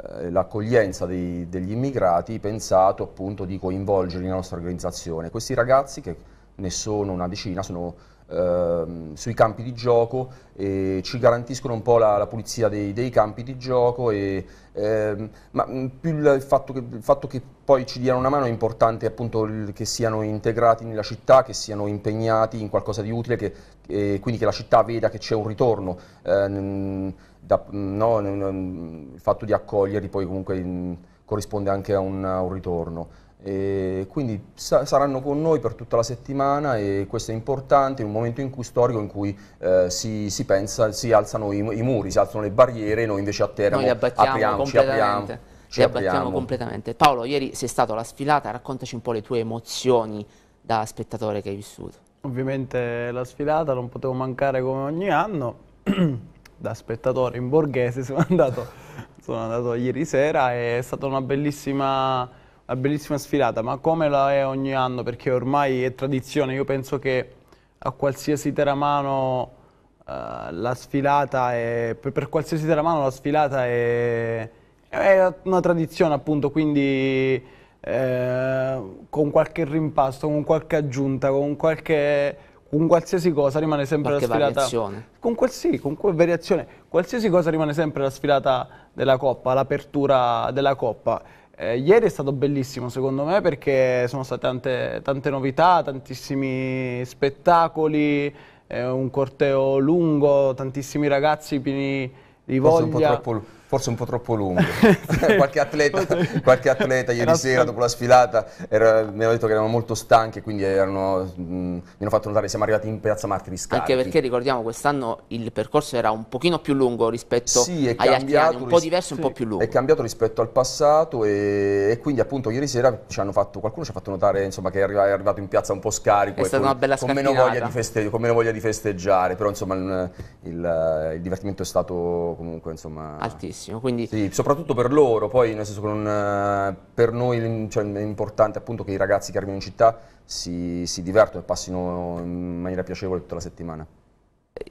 Eh, l'accoglienza degli immigrati pensato appunto di coinvolgere la nostra organizzazione. Questi ragazzi, che ne sono una decina, sono eh, sui campi di gioco e ci garantiscono un po' la, la pulizia dei, dei, campi di gioco, e, eh, ma mm, più il fatto, che, il fatto, che, poi ci diano una mano è importante appunto il, che siano integrati nella città, che siano impegnati in qualcosa di utile, che, che, quindi che la città veda che c'è un ritorno. Eh, da, no, il fatto di accoglierli poi comunque in, corrisponde anche a un, a un ritorno. E quindi sa saranno con noi per tutta la settimana e questo è importante in un momento in cui, storico in cui eh, si, si, pensa, si alzano i, i, muri, si alzano le barriere e noi invece a terra apriamo, ci apriamo. Ci abbattiamo completamente. Paolo, ieri sei stato alla sfilata, raccontaci un po' le tue emozioni da spettatore che hai vissuto. Ovviamente la sfilata non potevo mancare come ogni anno. *clears throat* da spettatore in borghese *laughs* sono andato, sono andato ieri sera e è stata una bellissima, una bellissima sfilata, ma come la è ogni anno, perché ormai è tradizione, io penso che a qualsiasi teramano uh, la sfilata è, per, per, qualsiasi teramano la sfilata è, è una tradizione appunto, quindi eh, con qualche rimpasto, con qualche aggiunta, con qualche con qualsiasi cosa rimane sempre Qualche la sfilata. Variazione. Con qualsiasi, con qual variazione, qualsiasi cosa rimane sempre la sfilata della Coppa, l'apertura della Coppa. Eh, ieri è stato bellissimo secondo me perché sono state tante, tante novità, tantissimi spettacoli, eh, un corteo lungo, tantissimi ragazzi pieni di voglia. Forse un po' troppo lungo forse un po' troppo lungo. *laughs* Cioè, qualche, atleta, *laughs* qualche, atleta, ieri sera dopo la sfilata era, mi aveva detto che erano molto stanchi, quindi erano, mh, mm, mi hanno fatto notare che siamo arrivati in Piazza Martiri scarichi. Anche perché ricordiamo quest'anno il percorso era un pochino più lungo rispetto sì, agli altri anni, un po' diverso e sì. un po' più lungo. È cambiato rispetto al passato e, e quindi appunto ieri sera ci fatto, qualcuno ci ha fatto notare insomma, che è arrivato in piazza un po' scarico. È stata una bella con meno, con meno, voglia di festeggiare, però insomma il, il, il divertimento è stato comunque insomma, altissimo tantissimo. Quindi... Sì, soprattutto per loro, poi nel senso che non, eh, per noi cioè, è importante appunto che i ragazzi che arrivano in città si, si divertono e passino in maniera piacevole tutta la settimana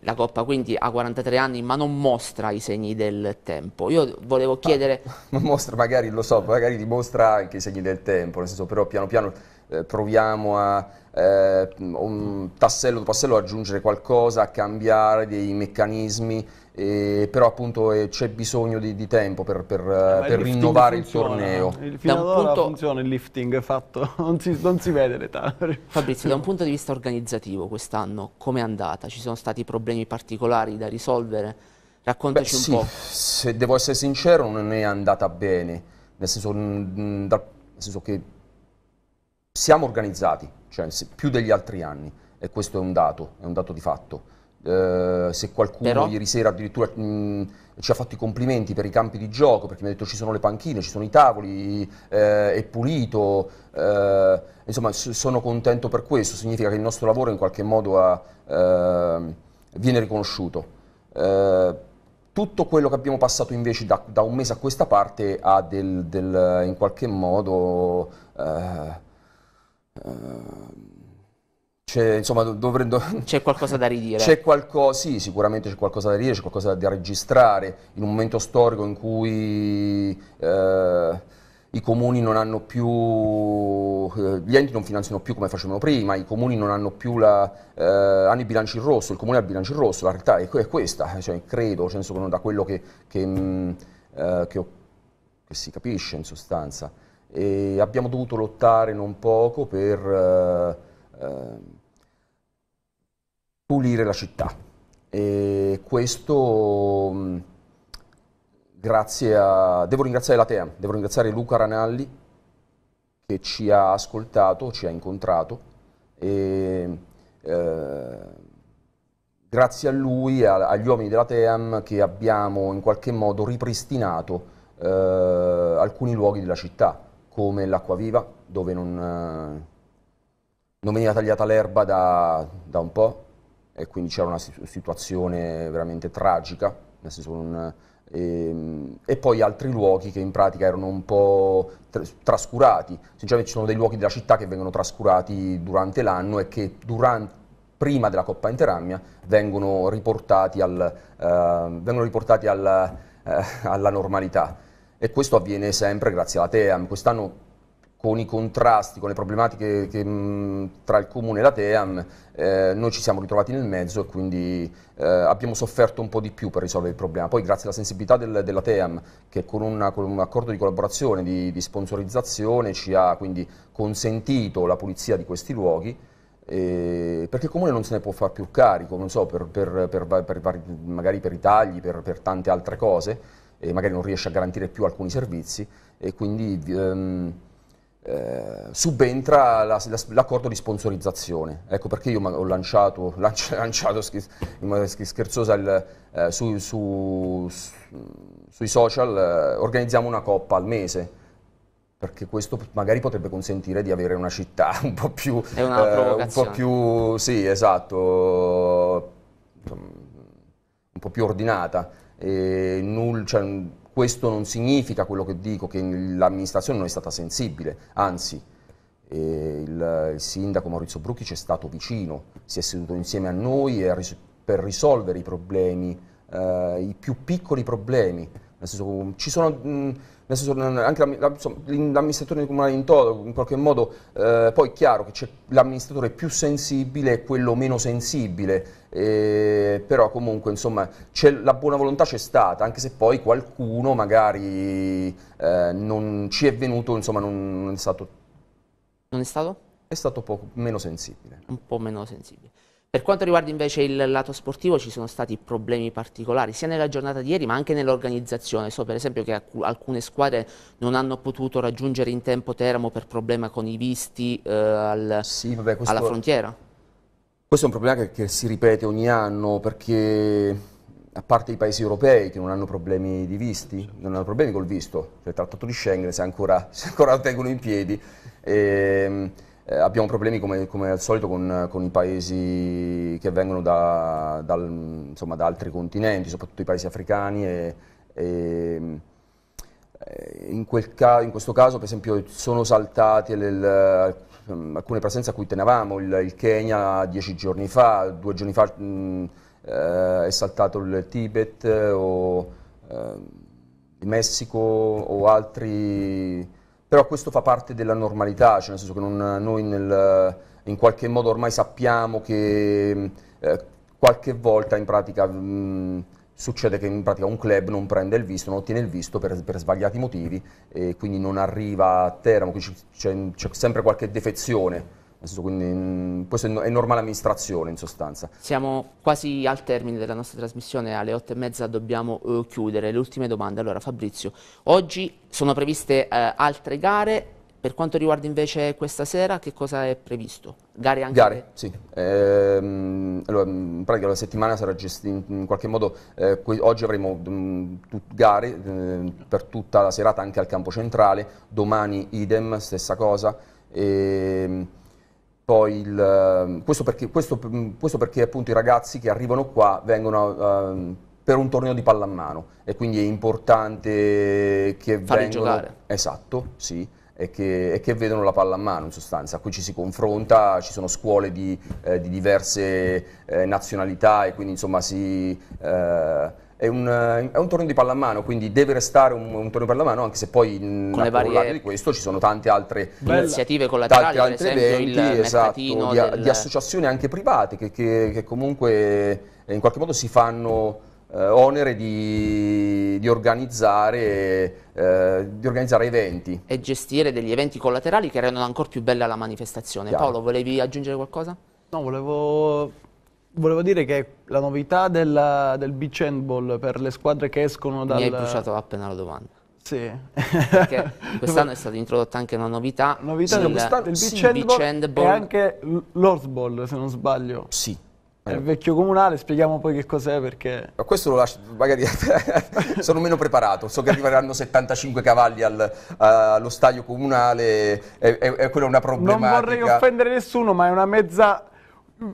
la Coppa quindi ha 43 anni ma non mostra i segni del tempo. Io volevo ah, chiedere... Ma, *laughs* ma mostra, magari lo so, magari dimostra anche i segni del tempo, nel senso però piano piano eh, proviamo a eh, un tassello dopo tassello aggiungere qualcosa, a cambiare dei meccanismi eh, però appunto eh, c'è bisogno di, di tempo per, per, eh, per il rinnovare funziona, il torneo. Il, fino da ad ora funziona il lifting fatto, *laughs* non si, non si vede l'età. Fabrizio, da un punto di vista organizzativo quest'anno come è andata? Ci sono stati problemi particolari da risolvere? Raccontaci Beh, un sì, po'. Se devo essere sincero non è andata bene, nel senso, mh, dal, nel senso che siamo organizzati, cioè più degli altri anni e questo è un dato, è un dato di fatto eh, se qualcuno Però... ieri sera addirittura mh, mm, ci ha fatto i complimenti per i campi di gioco, perché mi ha detto ci sono le panchine, ci sono i tavoli, eh, è pulito, eh, insomma sono contento per questo, significa che il nostro lavoro in qualche modo ha, eh, viene riconosciuto. Eh, tutto quello che abbiamo passato invece da, da un mese a questa parte ha del, del in qualche modo... Uh, c'è, insomma, dovre, *laughs* c'è qualcosa da ridire. C'è qualcosa, sì, sicuramente c'è qualcosa da ridire, c'è qualcosa da registrare in un momento storico in cui eh, i comuni non hanno più, eh, gli enti non finanziano più come facevano prima, i comuni non hanno più la, eh, hanno il bilancio in rosso, il comune ha il bilancio in rosso, la realtà è, è questa, eh, cioè, credo, senso cioè, che da quello che, che, mh, mm, eh, che, ho, che si capisce in sostanza. E abbiamo dovuto lottare non poco per... Uh, pulire la città. E questo mm, grazie a... devo ringraziare la TEAM, devo ringraziare Luca Ranalli che ci ha ascoltato, ci ha incontrato e eh, grazie a lui, a, agli uomini della TEAM che abbiamo in qualche modo ripristinato eh, alcuni luoghi della città come l'Acquaviva dove non, eh, non veniva tagliata l'erba da, da un po' e quindi c'era una situazione veramente tragica, nel senso un, e, ehm, e, poi altri luoghi che in pratica erano un po' trascurati. Sinceramente ci sono dei luoghi della città che vengono trascurati durante l'anno e che durante, prima della Coppa Interamia vengono riportati, al, eh, vengono riportati al, eh, alla normalità. E questo avviene sempre grazie alla TEAM. Quest'anno con i contrasti, con le problematiche che, mh, tra il comune e la TEAM, eh, noi ci siamo ritrovati nel mezzo e quindi eh, abbiamo sofferto un po' di più per risolvere il problema. Poi grazie alla sensibilità del, della TEAM che con, una, con, un accordo di collaborazione, di, di, sponsorizzazione ci ha quindi consentito la pulizia di questi luoghi, eh, perché il comune non se ne può far più carico, non so, per, per, per, magari per i tagli, per tante altre cose, e magari non riesce a garantire più alcuni servizi e quindi... Ehm, eh, subentra la, la, l'accordo di sponsorizzazione. Ecco perché io ho lanciato, *laughs* lanci, lanciato in maniera scherzosa il, eh, su, su, su, sui social, eh, organizziamo una coppa al mese perché questo magari potrebbe consentire di avere una città *laughs* un po' più... È una eh, un po' più... sì, esatto, un po' più ordinata. E nulla, cioè, questo non significa quello che dico, che l'amministrazione non è stata sensibile, anzi eh, il, il, sindaco Maurizio Brucchi ci è stato vicino, si è seduto insieme a noi ris per risolvere i problemi, eh, i più piccoli problemi. Nel senso, ci sono, mh, nel senso, anche l'amministratore comunale in toto, in qualche modo, eh, poi è chiaro che l'amministratore più sensibile e quello meno sensibile eh, però comunque insomma la buona volontà c'è stata, anche se poi qualcuno magari eh, non ci è venuto, insomma non, non è stato... Non è stato? È stato poco, meno sensibile. Un po' meno sensibile. Per quanto riguarda invece il lato sportivo ci sono stati problemi particolari sia nella giornata di ieri ma anche nell'organizzazione. So per esempio che alcune squadre non hanno potuto raggiungere in tempo Teramo per problema con i visti eh, al, sì, vabbè, alla frontiera. Questo è un problema che, che si ripete ogni anno perché a parte i paesi europei che non hanno problemi di visti, certo. non hanno problemi col visto, cioè il trattato di Schengen se ancora, se *laughs* ancora tengono in piedi, e, ehm, eh, abbiamo problemi come, come al solito con, con, i paesi che vengono da, dal, insomma, da, altri continenti, soprattutto i paesi africani e, e, ehm, eh, in, in, questo caso per esempio sono saltate le, um, alcune presenze a cui tenevamo, il, il, Kenya dieci giorni fa, due giorni fa mh, eh, è saltato il Tibet o eh, il Messico o altri, però questo fa parte della normalità, cioè nel senso che non, noi nel, in qualche modo ormai sappiamo che eh, qualche volta in pratica... Mh, succede che in pratica un club non prende il visto, non ottiene il visto per, per sbagliati motivi e quindi non arriva a Teramo, c'è, sempre qualche defezione. quindi, mm, questo è, normale amministrazione in sostanza. Siamo quasi al termine della nostra trasmissione, alle otto e mezza dobbiamo eh, chiudere. Le ultime domande. Allora Fabrizio, oggi sono previste eh, altre gare, per quanto riguarda invece questa sera, che cosa è previsto? Gare anche? Gare, per... sì. Ehm, allora, in mm, pratica la settimana sarà gestita in qualche modo, eh, oggi avremo mh, mm, gare eh, per tutta la serata anche al campo centrale, domani idem, stessa cosa. Ehm, il, ehm, questo, perché, questo, mm, questo, perché, appunto i ragazzi che arrivano qua vengono uh, per un torneo di pallamano e quindi è importante che Farli vengano... giocare. Esatto, sì e che, e che, vedono la palla a mano in sostanza. Qui ci si confronta, ci sono scuole di, eh, di diverse eh, nazionalità e quindi insomma si, eh, è, un, è, un, torneo di pallamano, quindi deve restare un, un torneo di pallamano, anche se poi in Con varie... di questo ci sono tante altre Bella. iniziative collaterali, tante altre eventi, esatto, di, del... di, associazioni anche private che, che, che comunque eh, in qualche modo si fanno eh, onere di, di, organizzare, eh, di, organizzare, eventi. E gestire degli eventi collaterali che rendono ancora più bella la manifestazione. Chiaro. Paolo, volevi aggiungere qualcosa? No, volevo, volevo dire che la novità della, del beach handball per le squadre che escono dal... Mi hai bruciato appena la domanda. Sì. Perché *laughs* quest'anno è stata introdotta anche una novità. Novità del, del beach, sì, handball, beach handball e anche l'horseball, se non sbaglio. Sì. È eh. il vecchio comunale, spieghiamo poi che cos'è perché... Ma questo lo lascio, magari *laughs* sono meno preparato, so che arriveranno 75 cavalli al, uh, allo stadio comunale, è, è, è quella una problematica. Non vorrei offendere nessuno, ma è una mezza,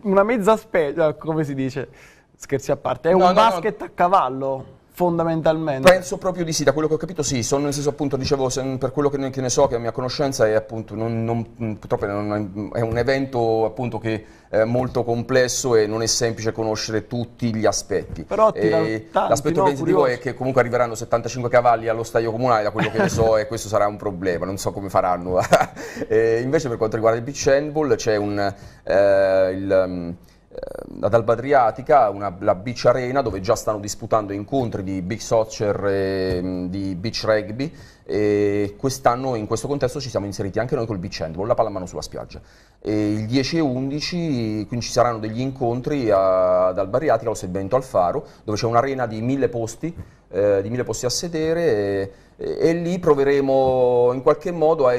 una mezza specie, come si dice? Scherzi a parte, è no, un no, basket no. a cavallo. Fondamentalmente. Penso proprio di sì, da quello che ho capito sì, sono nel senso appunto dicevo, se, per quello che, ne, che ne so, che a mia conoscenza è appunto, non, non, purtroppo non è, è un evento appunto che è molto complesso e non è semplice conoscere tutti gli aspetti. Però l'aspetto no, organizzativo è che comunque arriveranno 75 cavalli allo stadio comunale, da quello che ne so, e questo sarà un problema, non so come faranno. *laughs* invece per quanto riguarda il beach handball c'è un... Eh, il, eh, ad Alba Adriatica, una, la Beach Arena, dove già stanno disputando incontri di Big Soccer e mm, di Beach Rugby. E quest'anno in questo contesto ci siamo inseriti anche noi col Beach Handball, la pallamano sulla spiaggia. E il 10 e 11 quindi ci saranno degli incontri a, ad Alba Adriatica, allo Sebento Alfaro, dove c'è un'arena di mille posti, eh, di mille posti a sedere e, e, e lì proveremo in qualche modo a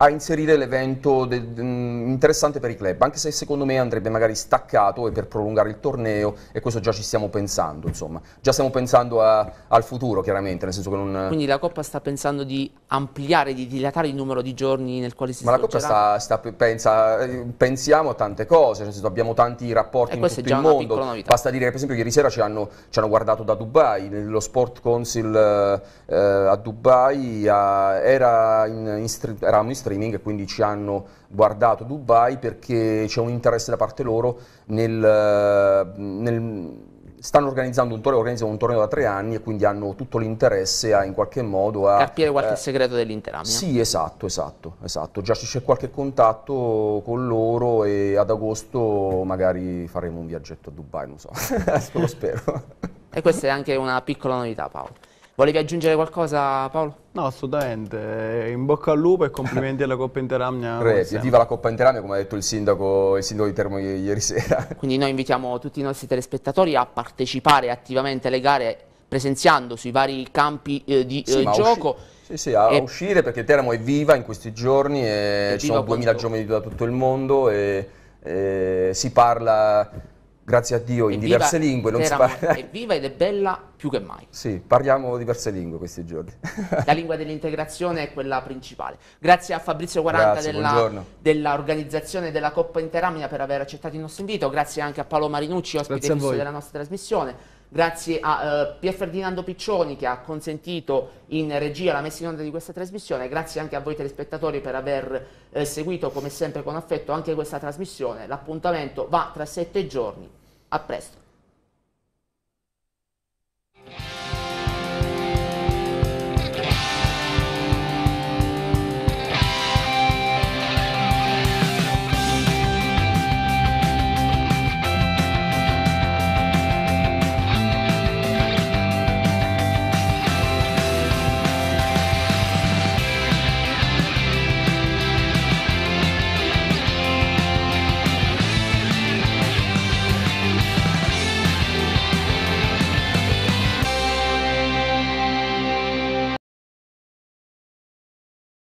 a inserire l'evento mm, interessante per i club, anche se secondo me andrebbe magari staccato e per prolungare il torneo e questo già ci stiamo pensando, insomma, già stiamo pensando a, al futuro chiaramente, nel senso che non... Quindi la Coppa sta pensando di ampliare, di dilatare il numero di giorni nel quale si Ma svolgerà? Ma la Coppa sta, sta, pensa, pensiamo a tante cose, nel senso abbiamo tanti rapporti e eh, in tutto il mondo, basta dire che per esempio ieri sera ci hanno, ci hanno guardato da Dubai, lo Sport Council eh, eh, a Dubai a, era, in, in, era un istru- streaming quindi ci hanno guardato Dubai perché c'è un interesse da parte loro nel, eh, nel stanno organizzando un torneo, organizzano un torneo da tre anni e quindi hanno tutto l'interesse a in qualche modo a capire qualche eh, segreto dell'interamia. Sì, esatto, esatto, esatto. Già c'è qualche contatto con loro e ad agosto magari faremo un viaggetto a Dubai, non so, *laughs* lo spero. e questa è anche una piccola novità, Paolo. Volevi aggiungere qualcosa Paolo? No, assolutamente. Eh, in bocca al lupo e complimenti alla Coppa Interamnia. viva la Coppa Interamnia, come ha detto il sindaco, il sindaco di Termo ieri sera. *laughs* Quindi noi invitiamo tutti i nostri telespettatori a partecipare attivamente alle gare presenziando sui vari campi eh, di sì, eh, gioco. Sì, sì, a e uscire perché Teramo è viva in questi giorni e ci sono 2000 giovani da tutto il mondo e, e eh, si parla grazie a Dio, in evviva, diverse lingue. Non vera, si parla... È viva ed è bella più che mai. Sì, parliamo diverse lingue questi giorni. *laughs* La lingua dell'integrazione è quella principale. Grazie a Fabrizio 40 dell'organizzazione della, della Coppa Interamina per aver accettato il nostro invito, grazie anche a Paolo Marinucci, ospite fisso della nostra trasmissione. Grazie a uh, Pier Ferdinando Piccioni che ha consentito in regia la messa in onda di questa trasmissione, grazie anche a voi telespettatori per aver eh, seguito come sempre con affetto anche questa trasmissione. L'appuntamento va tra sette giorni A presto.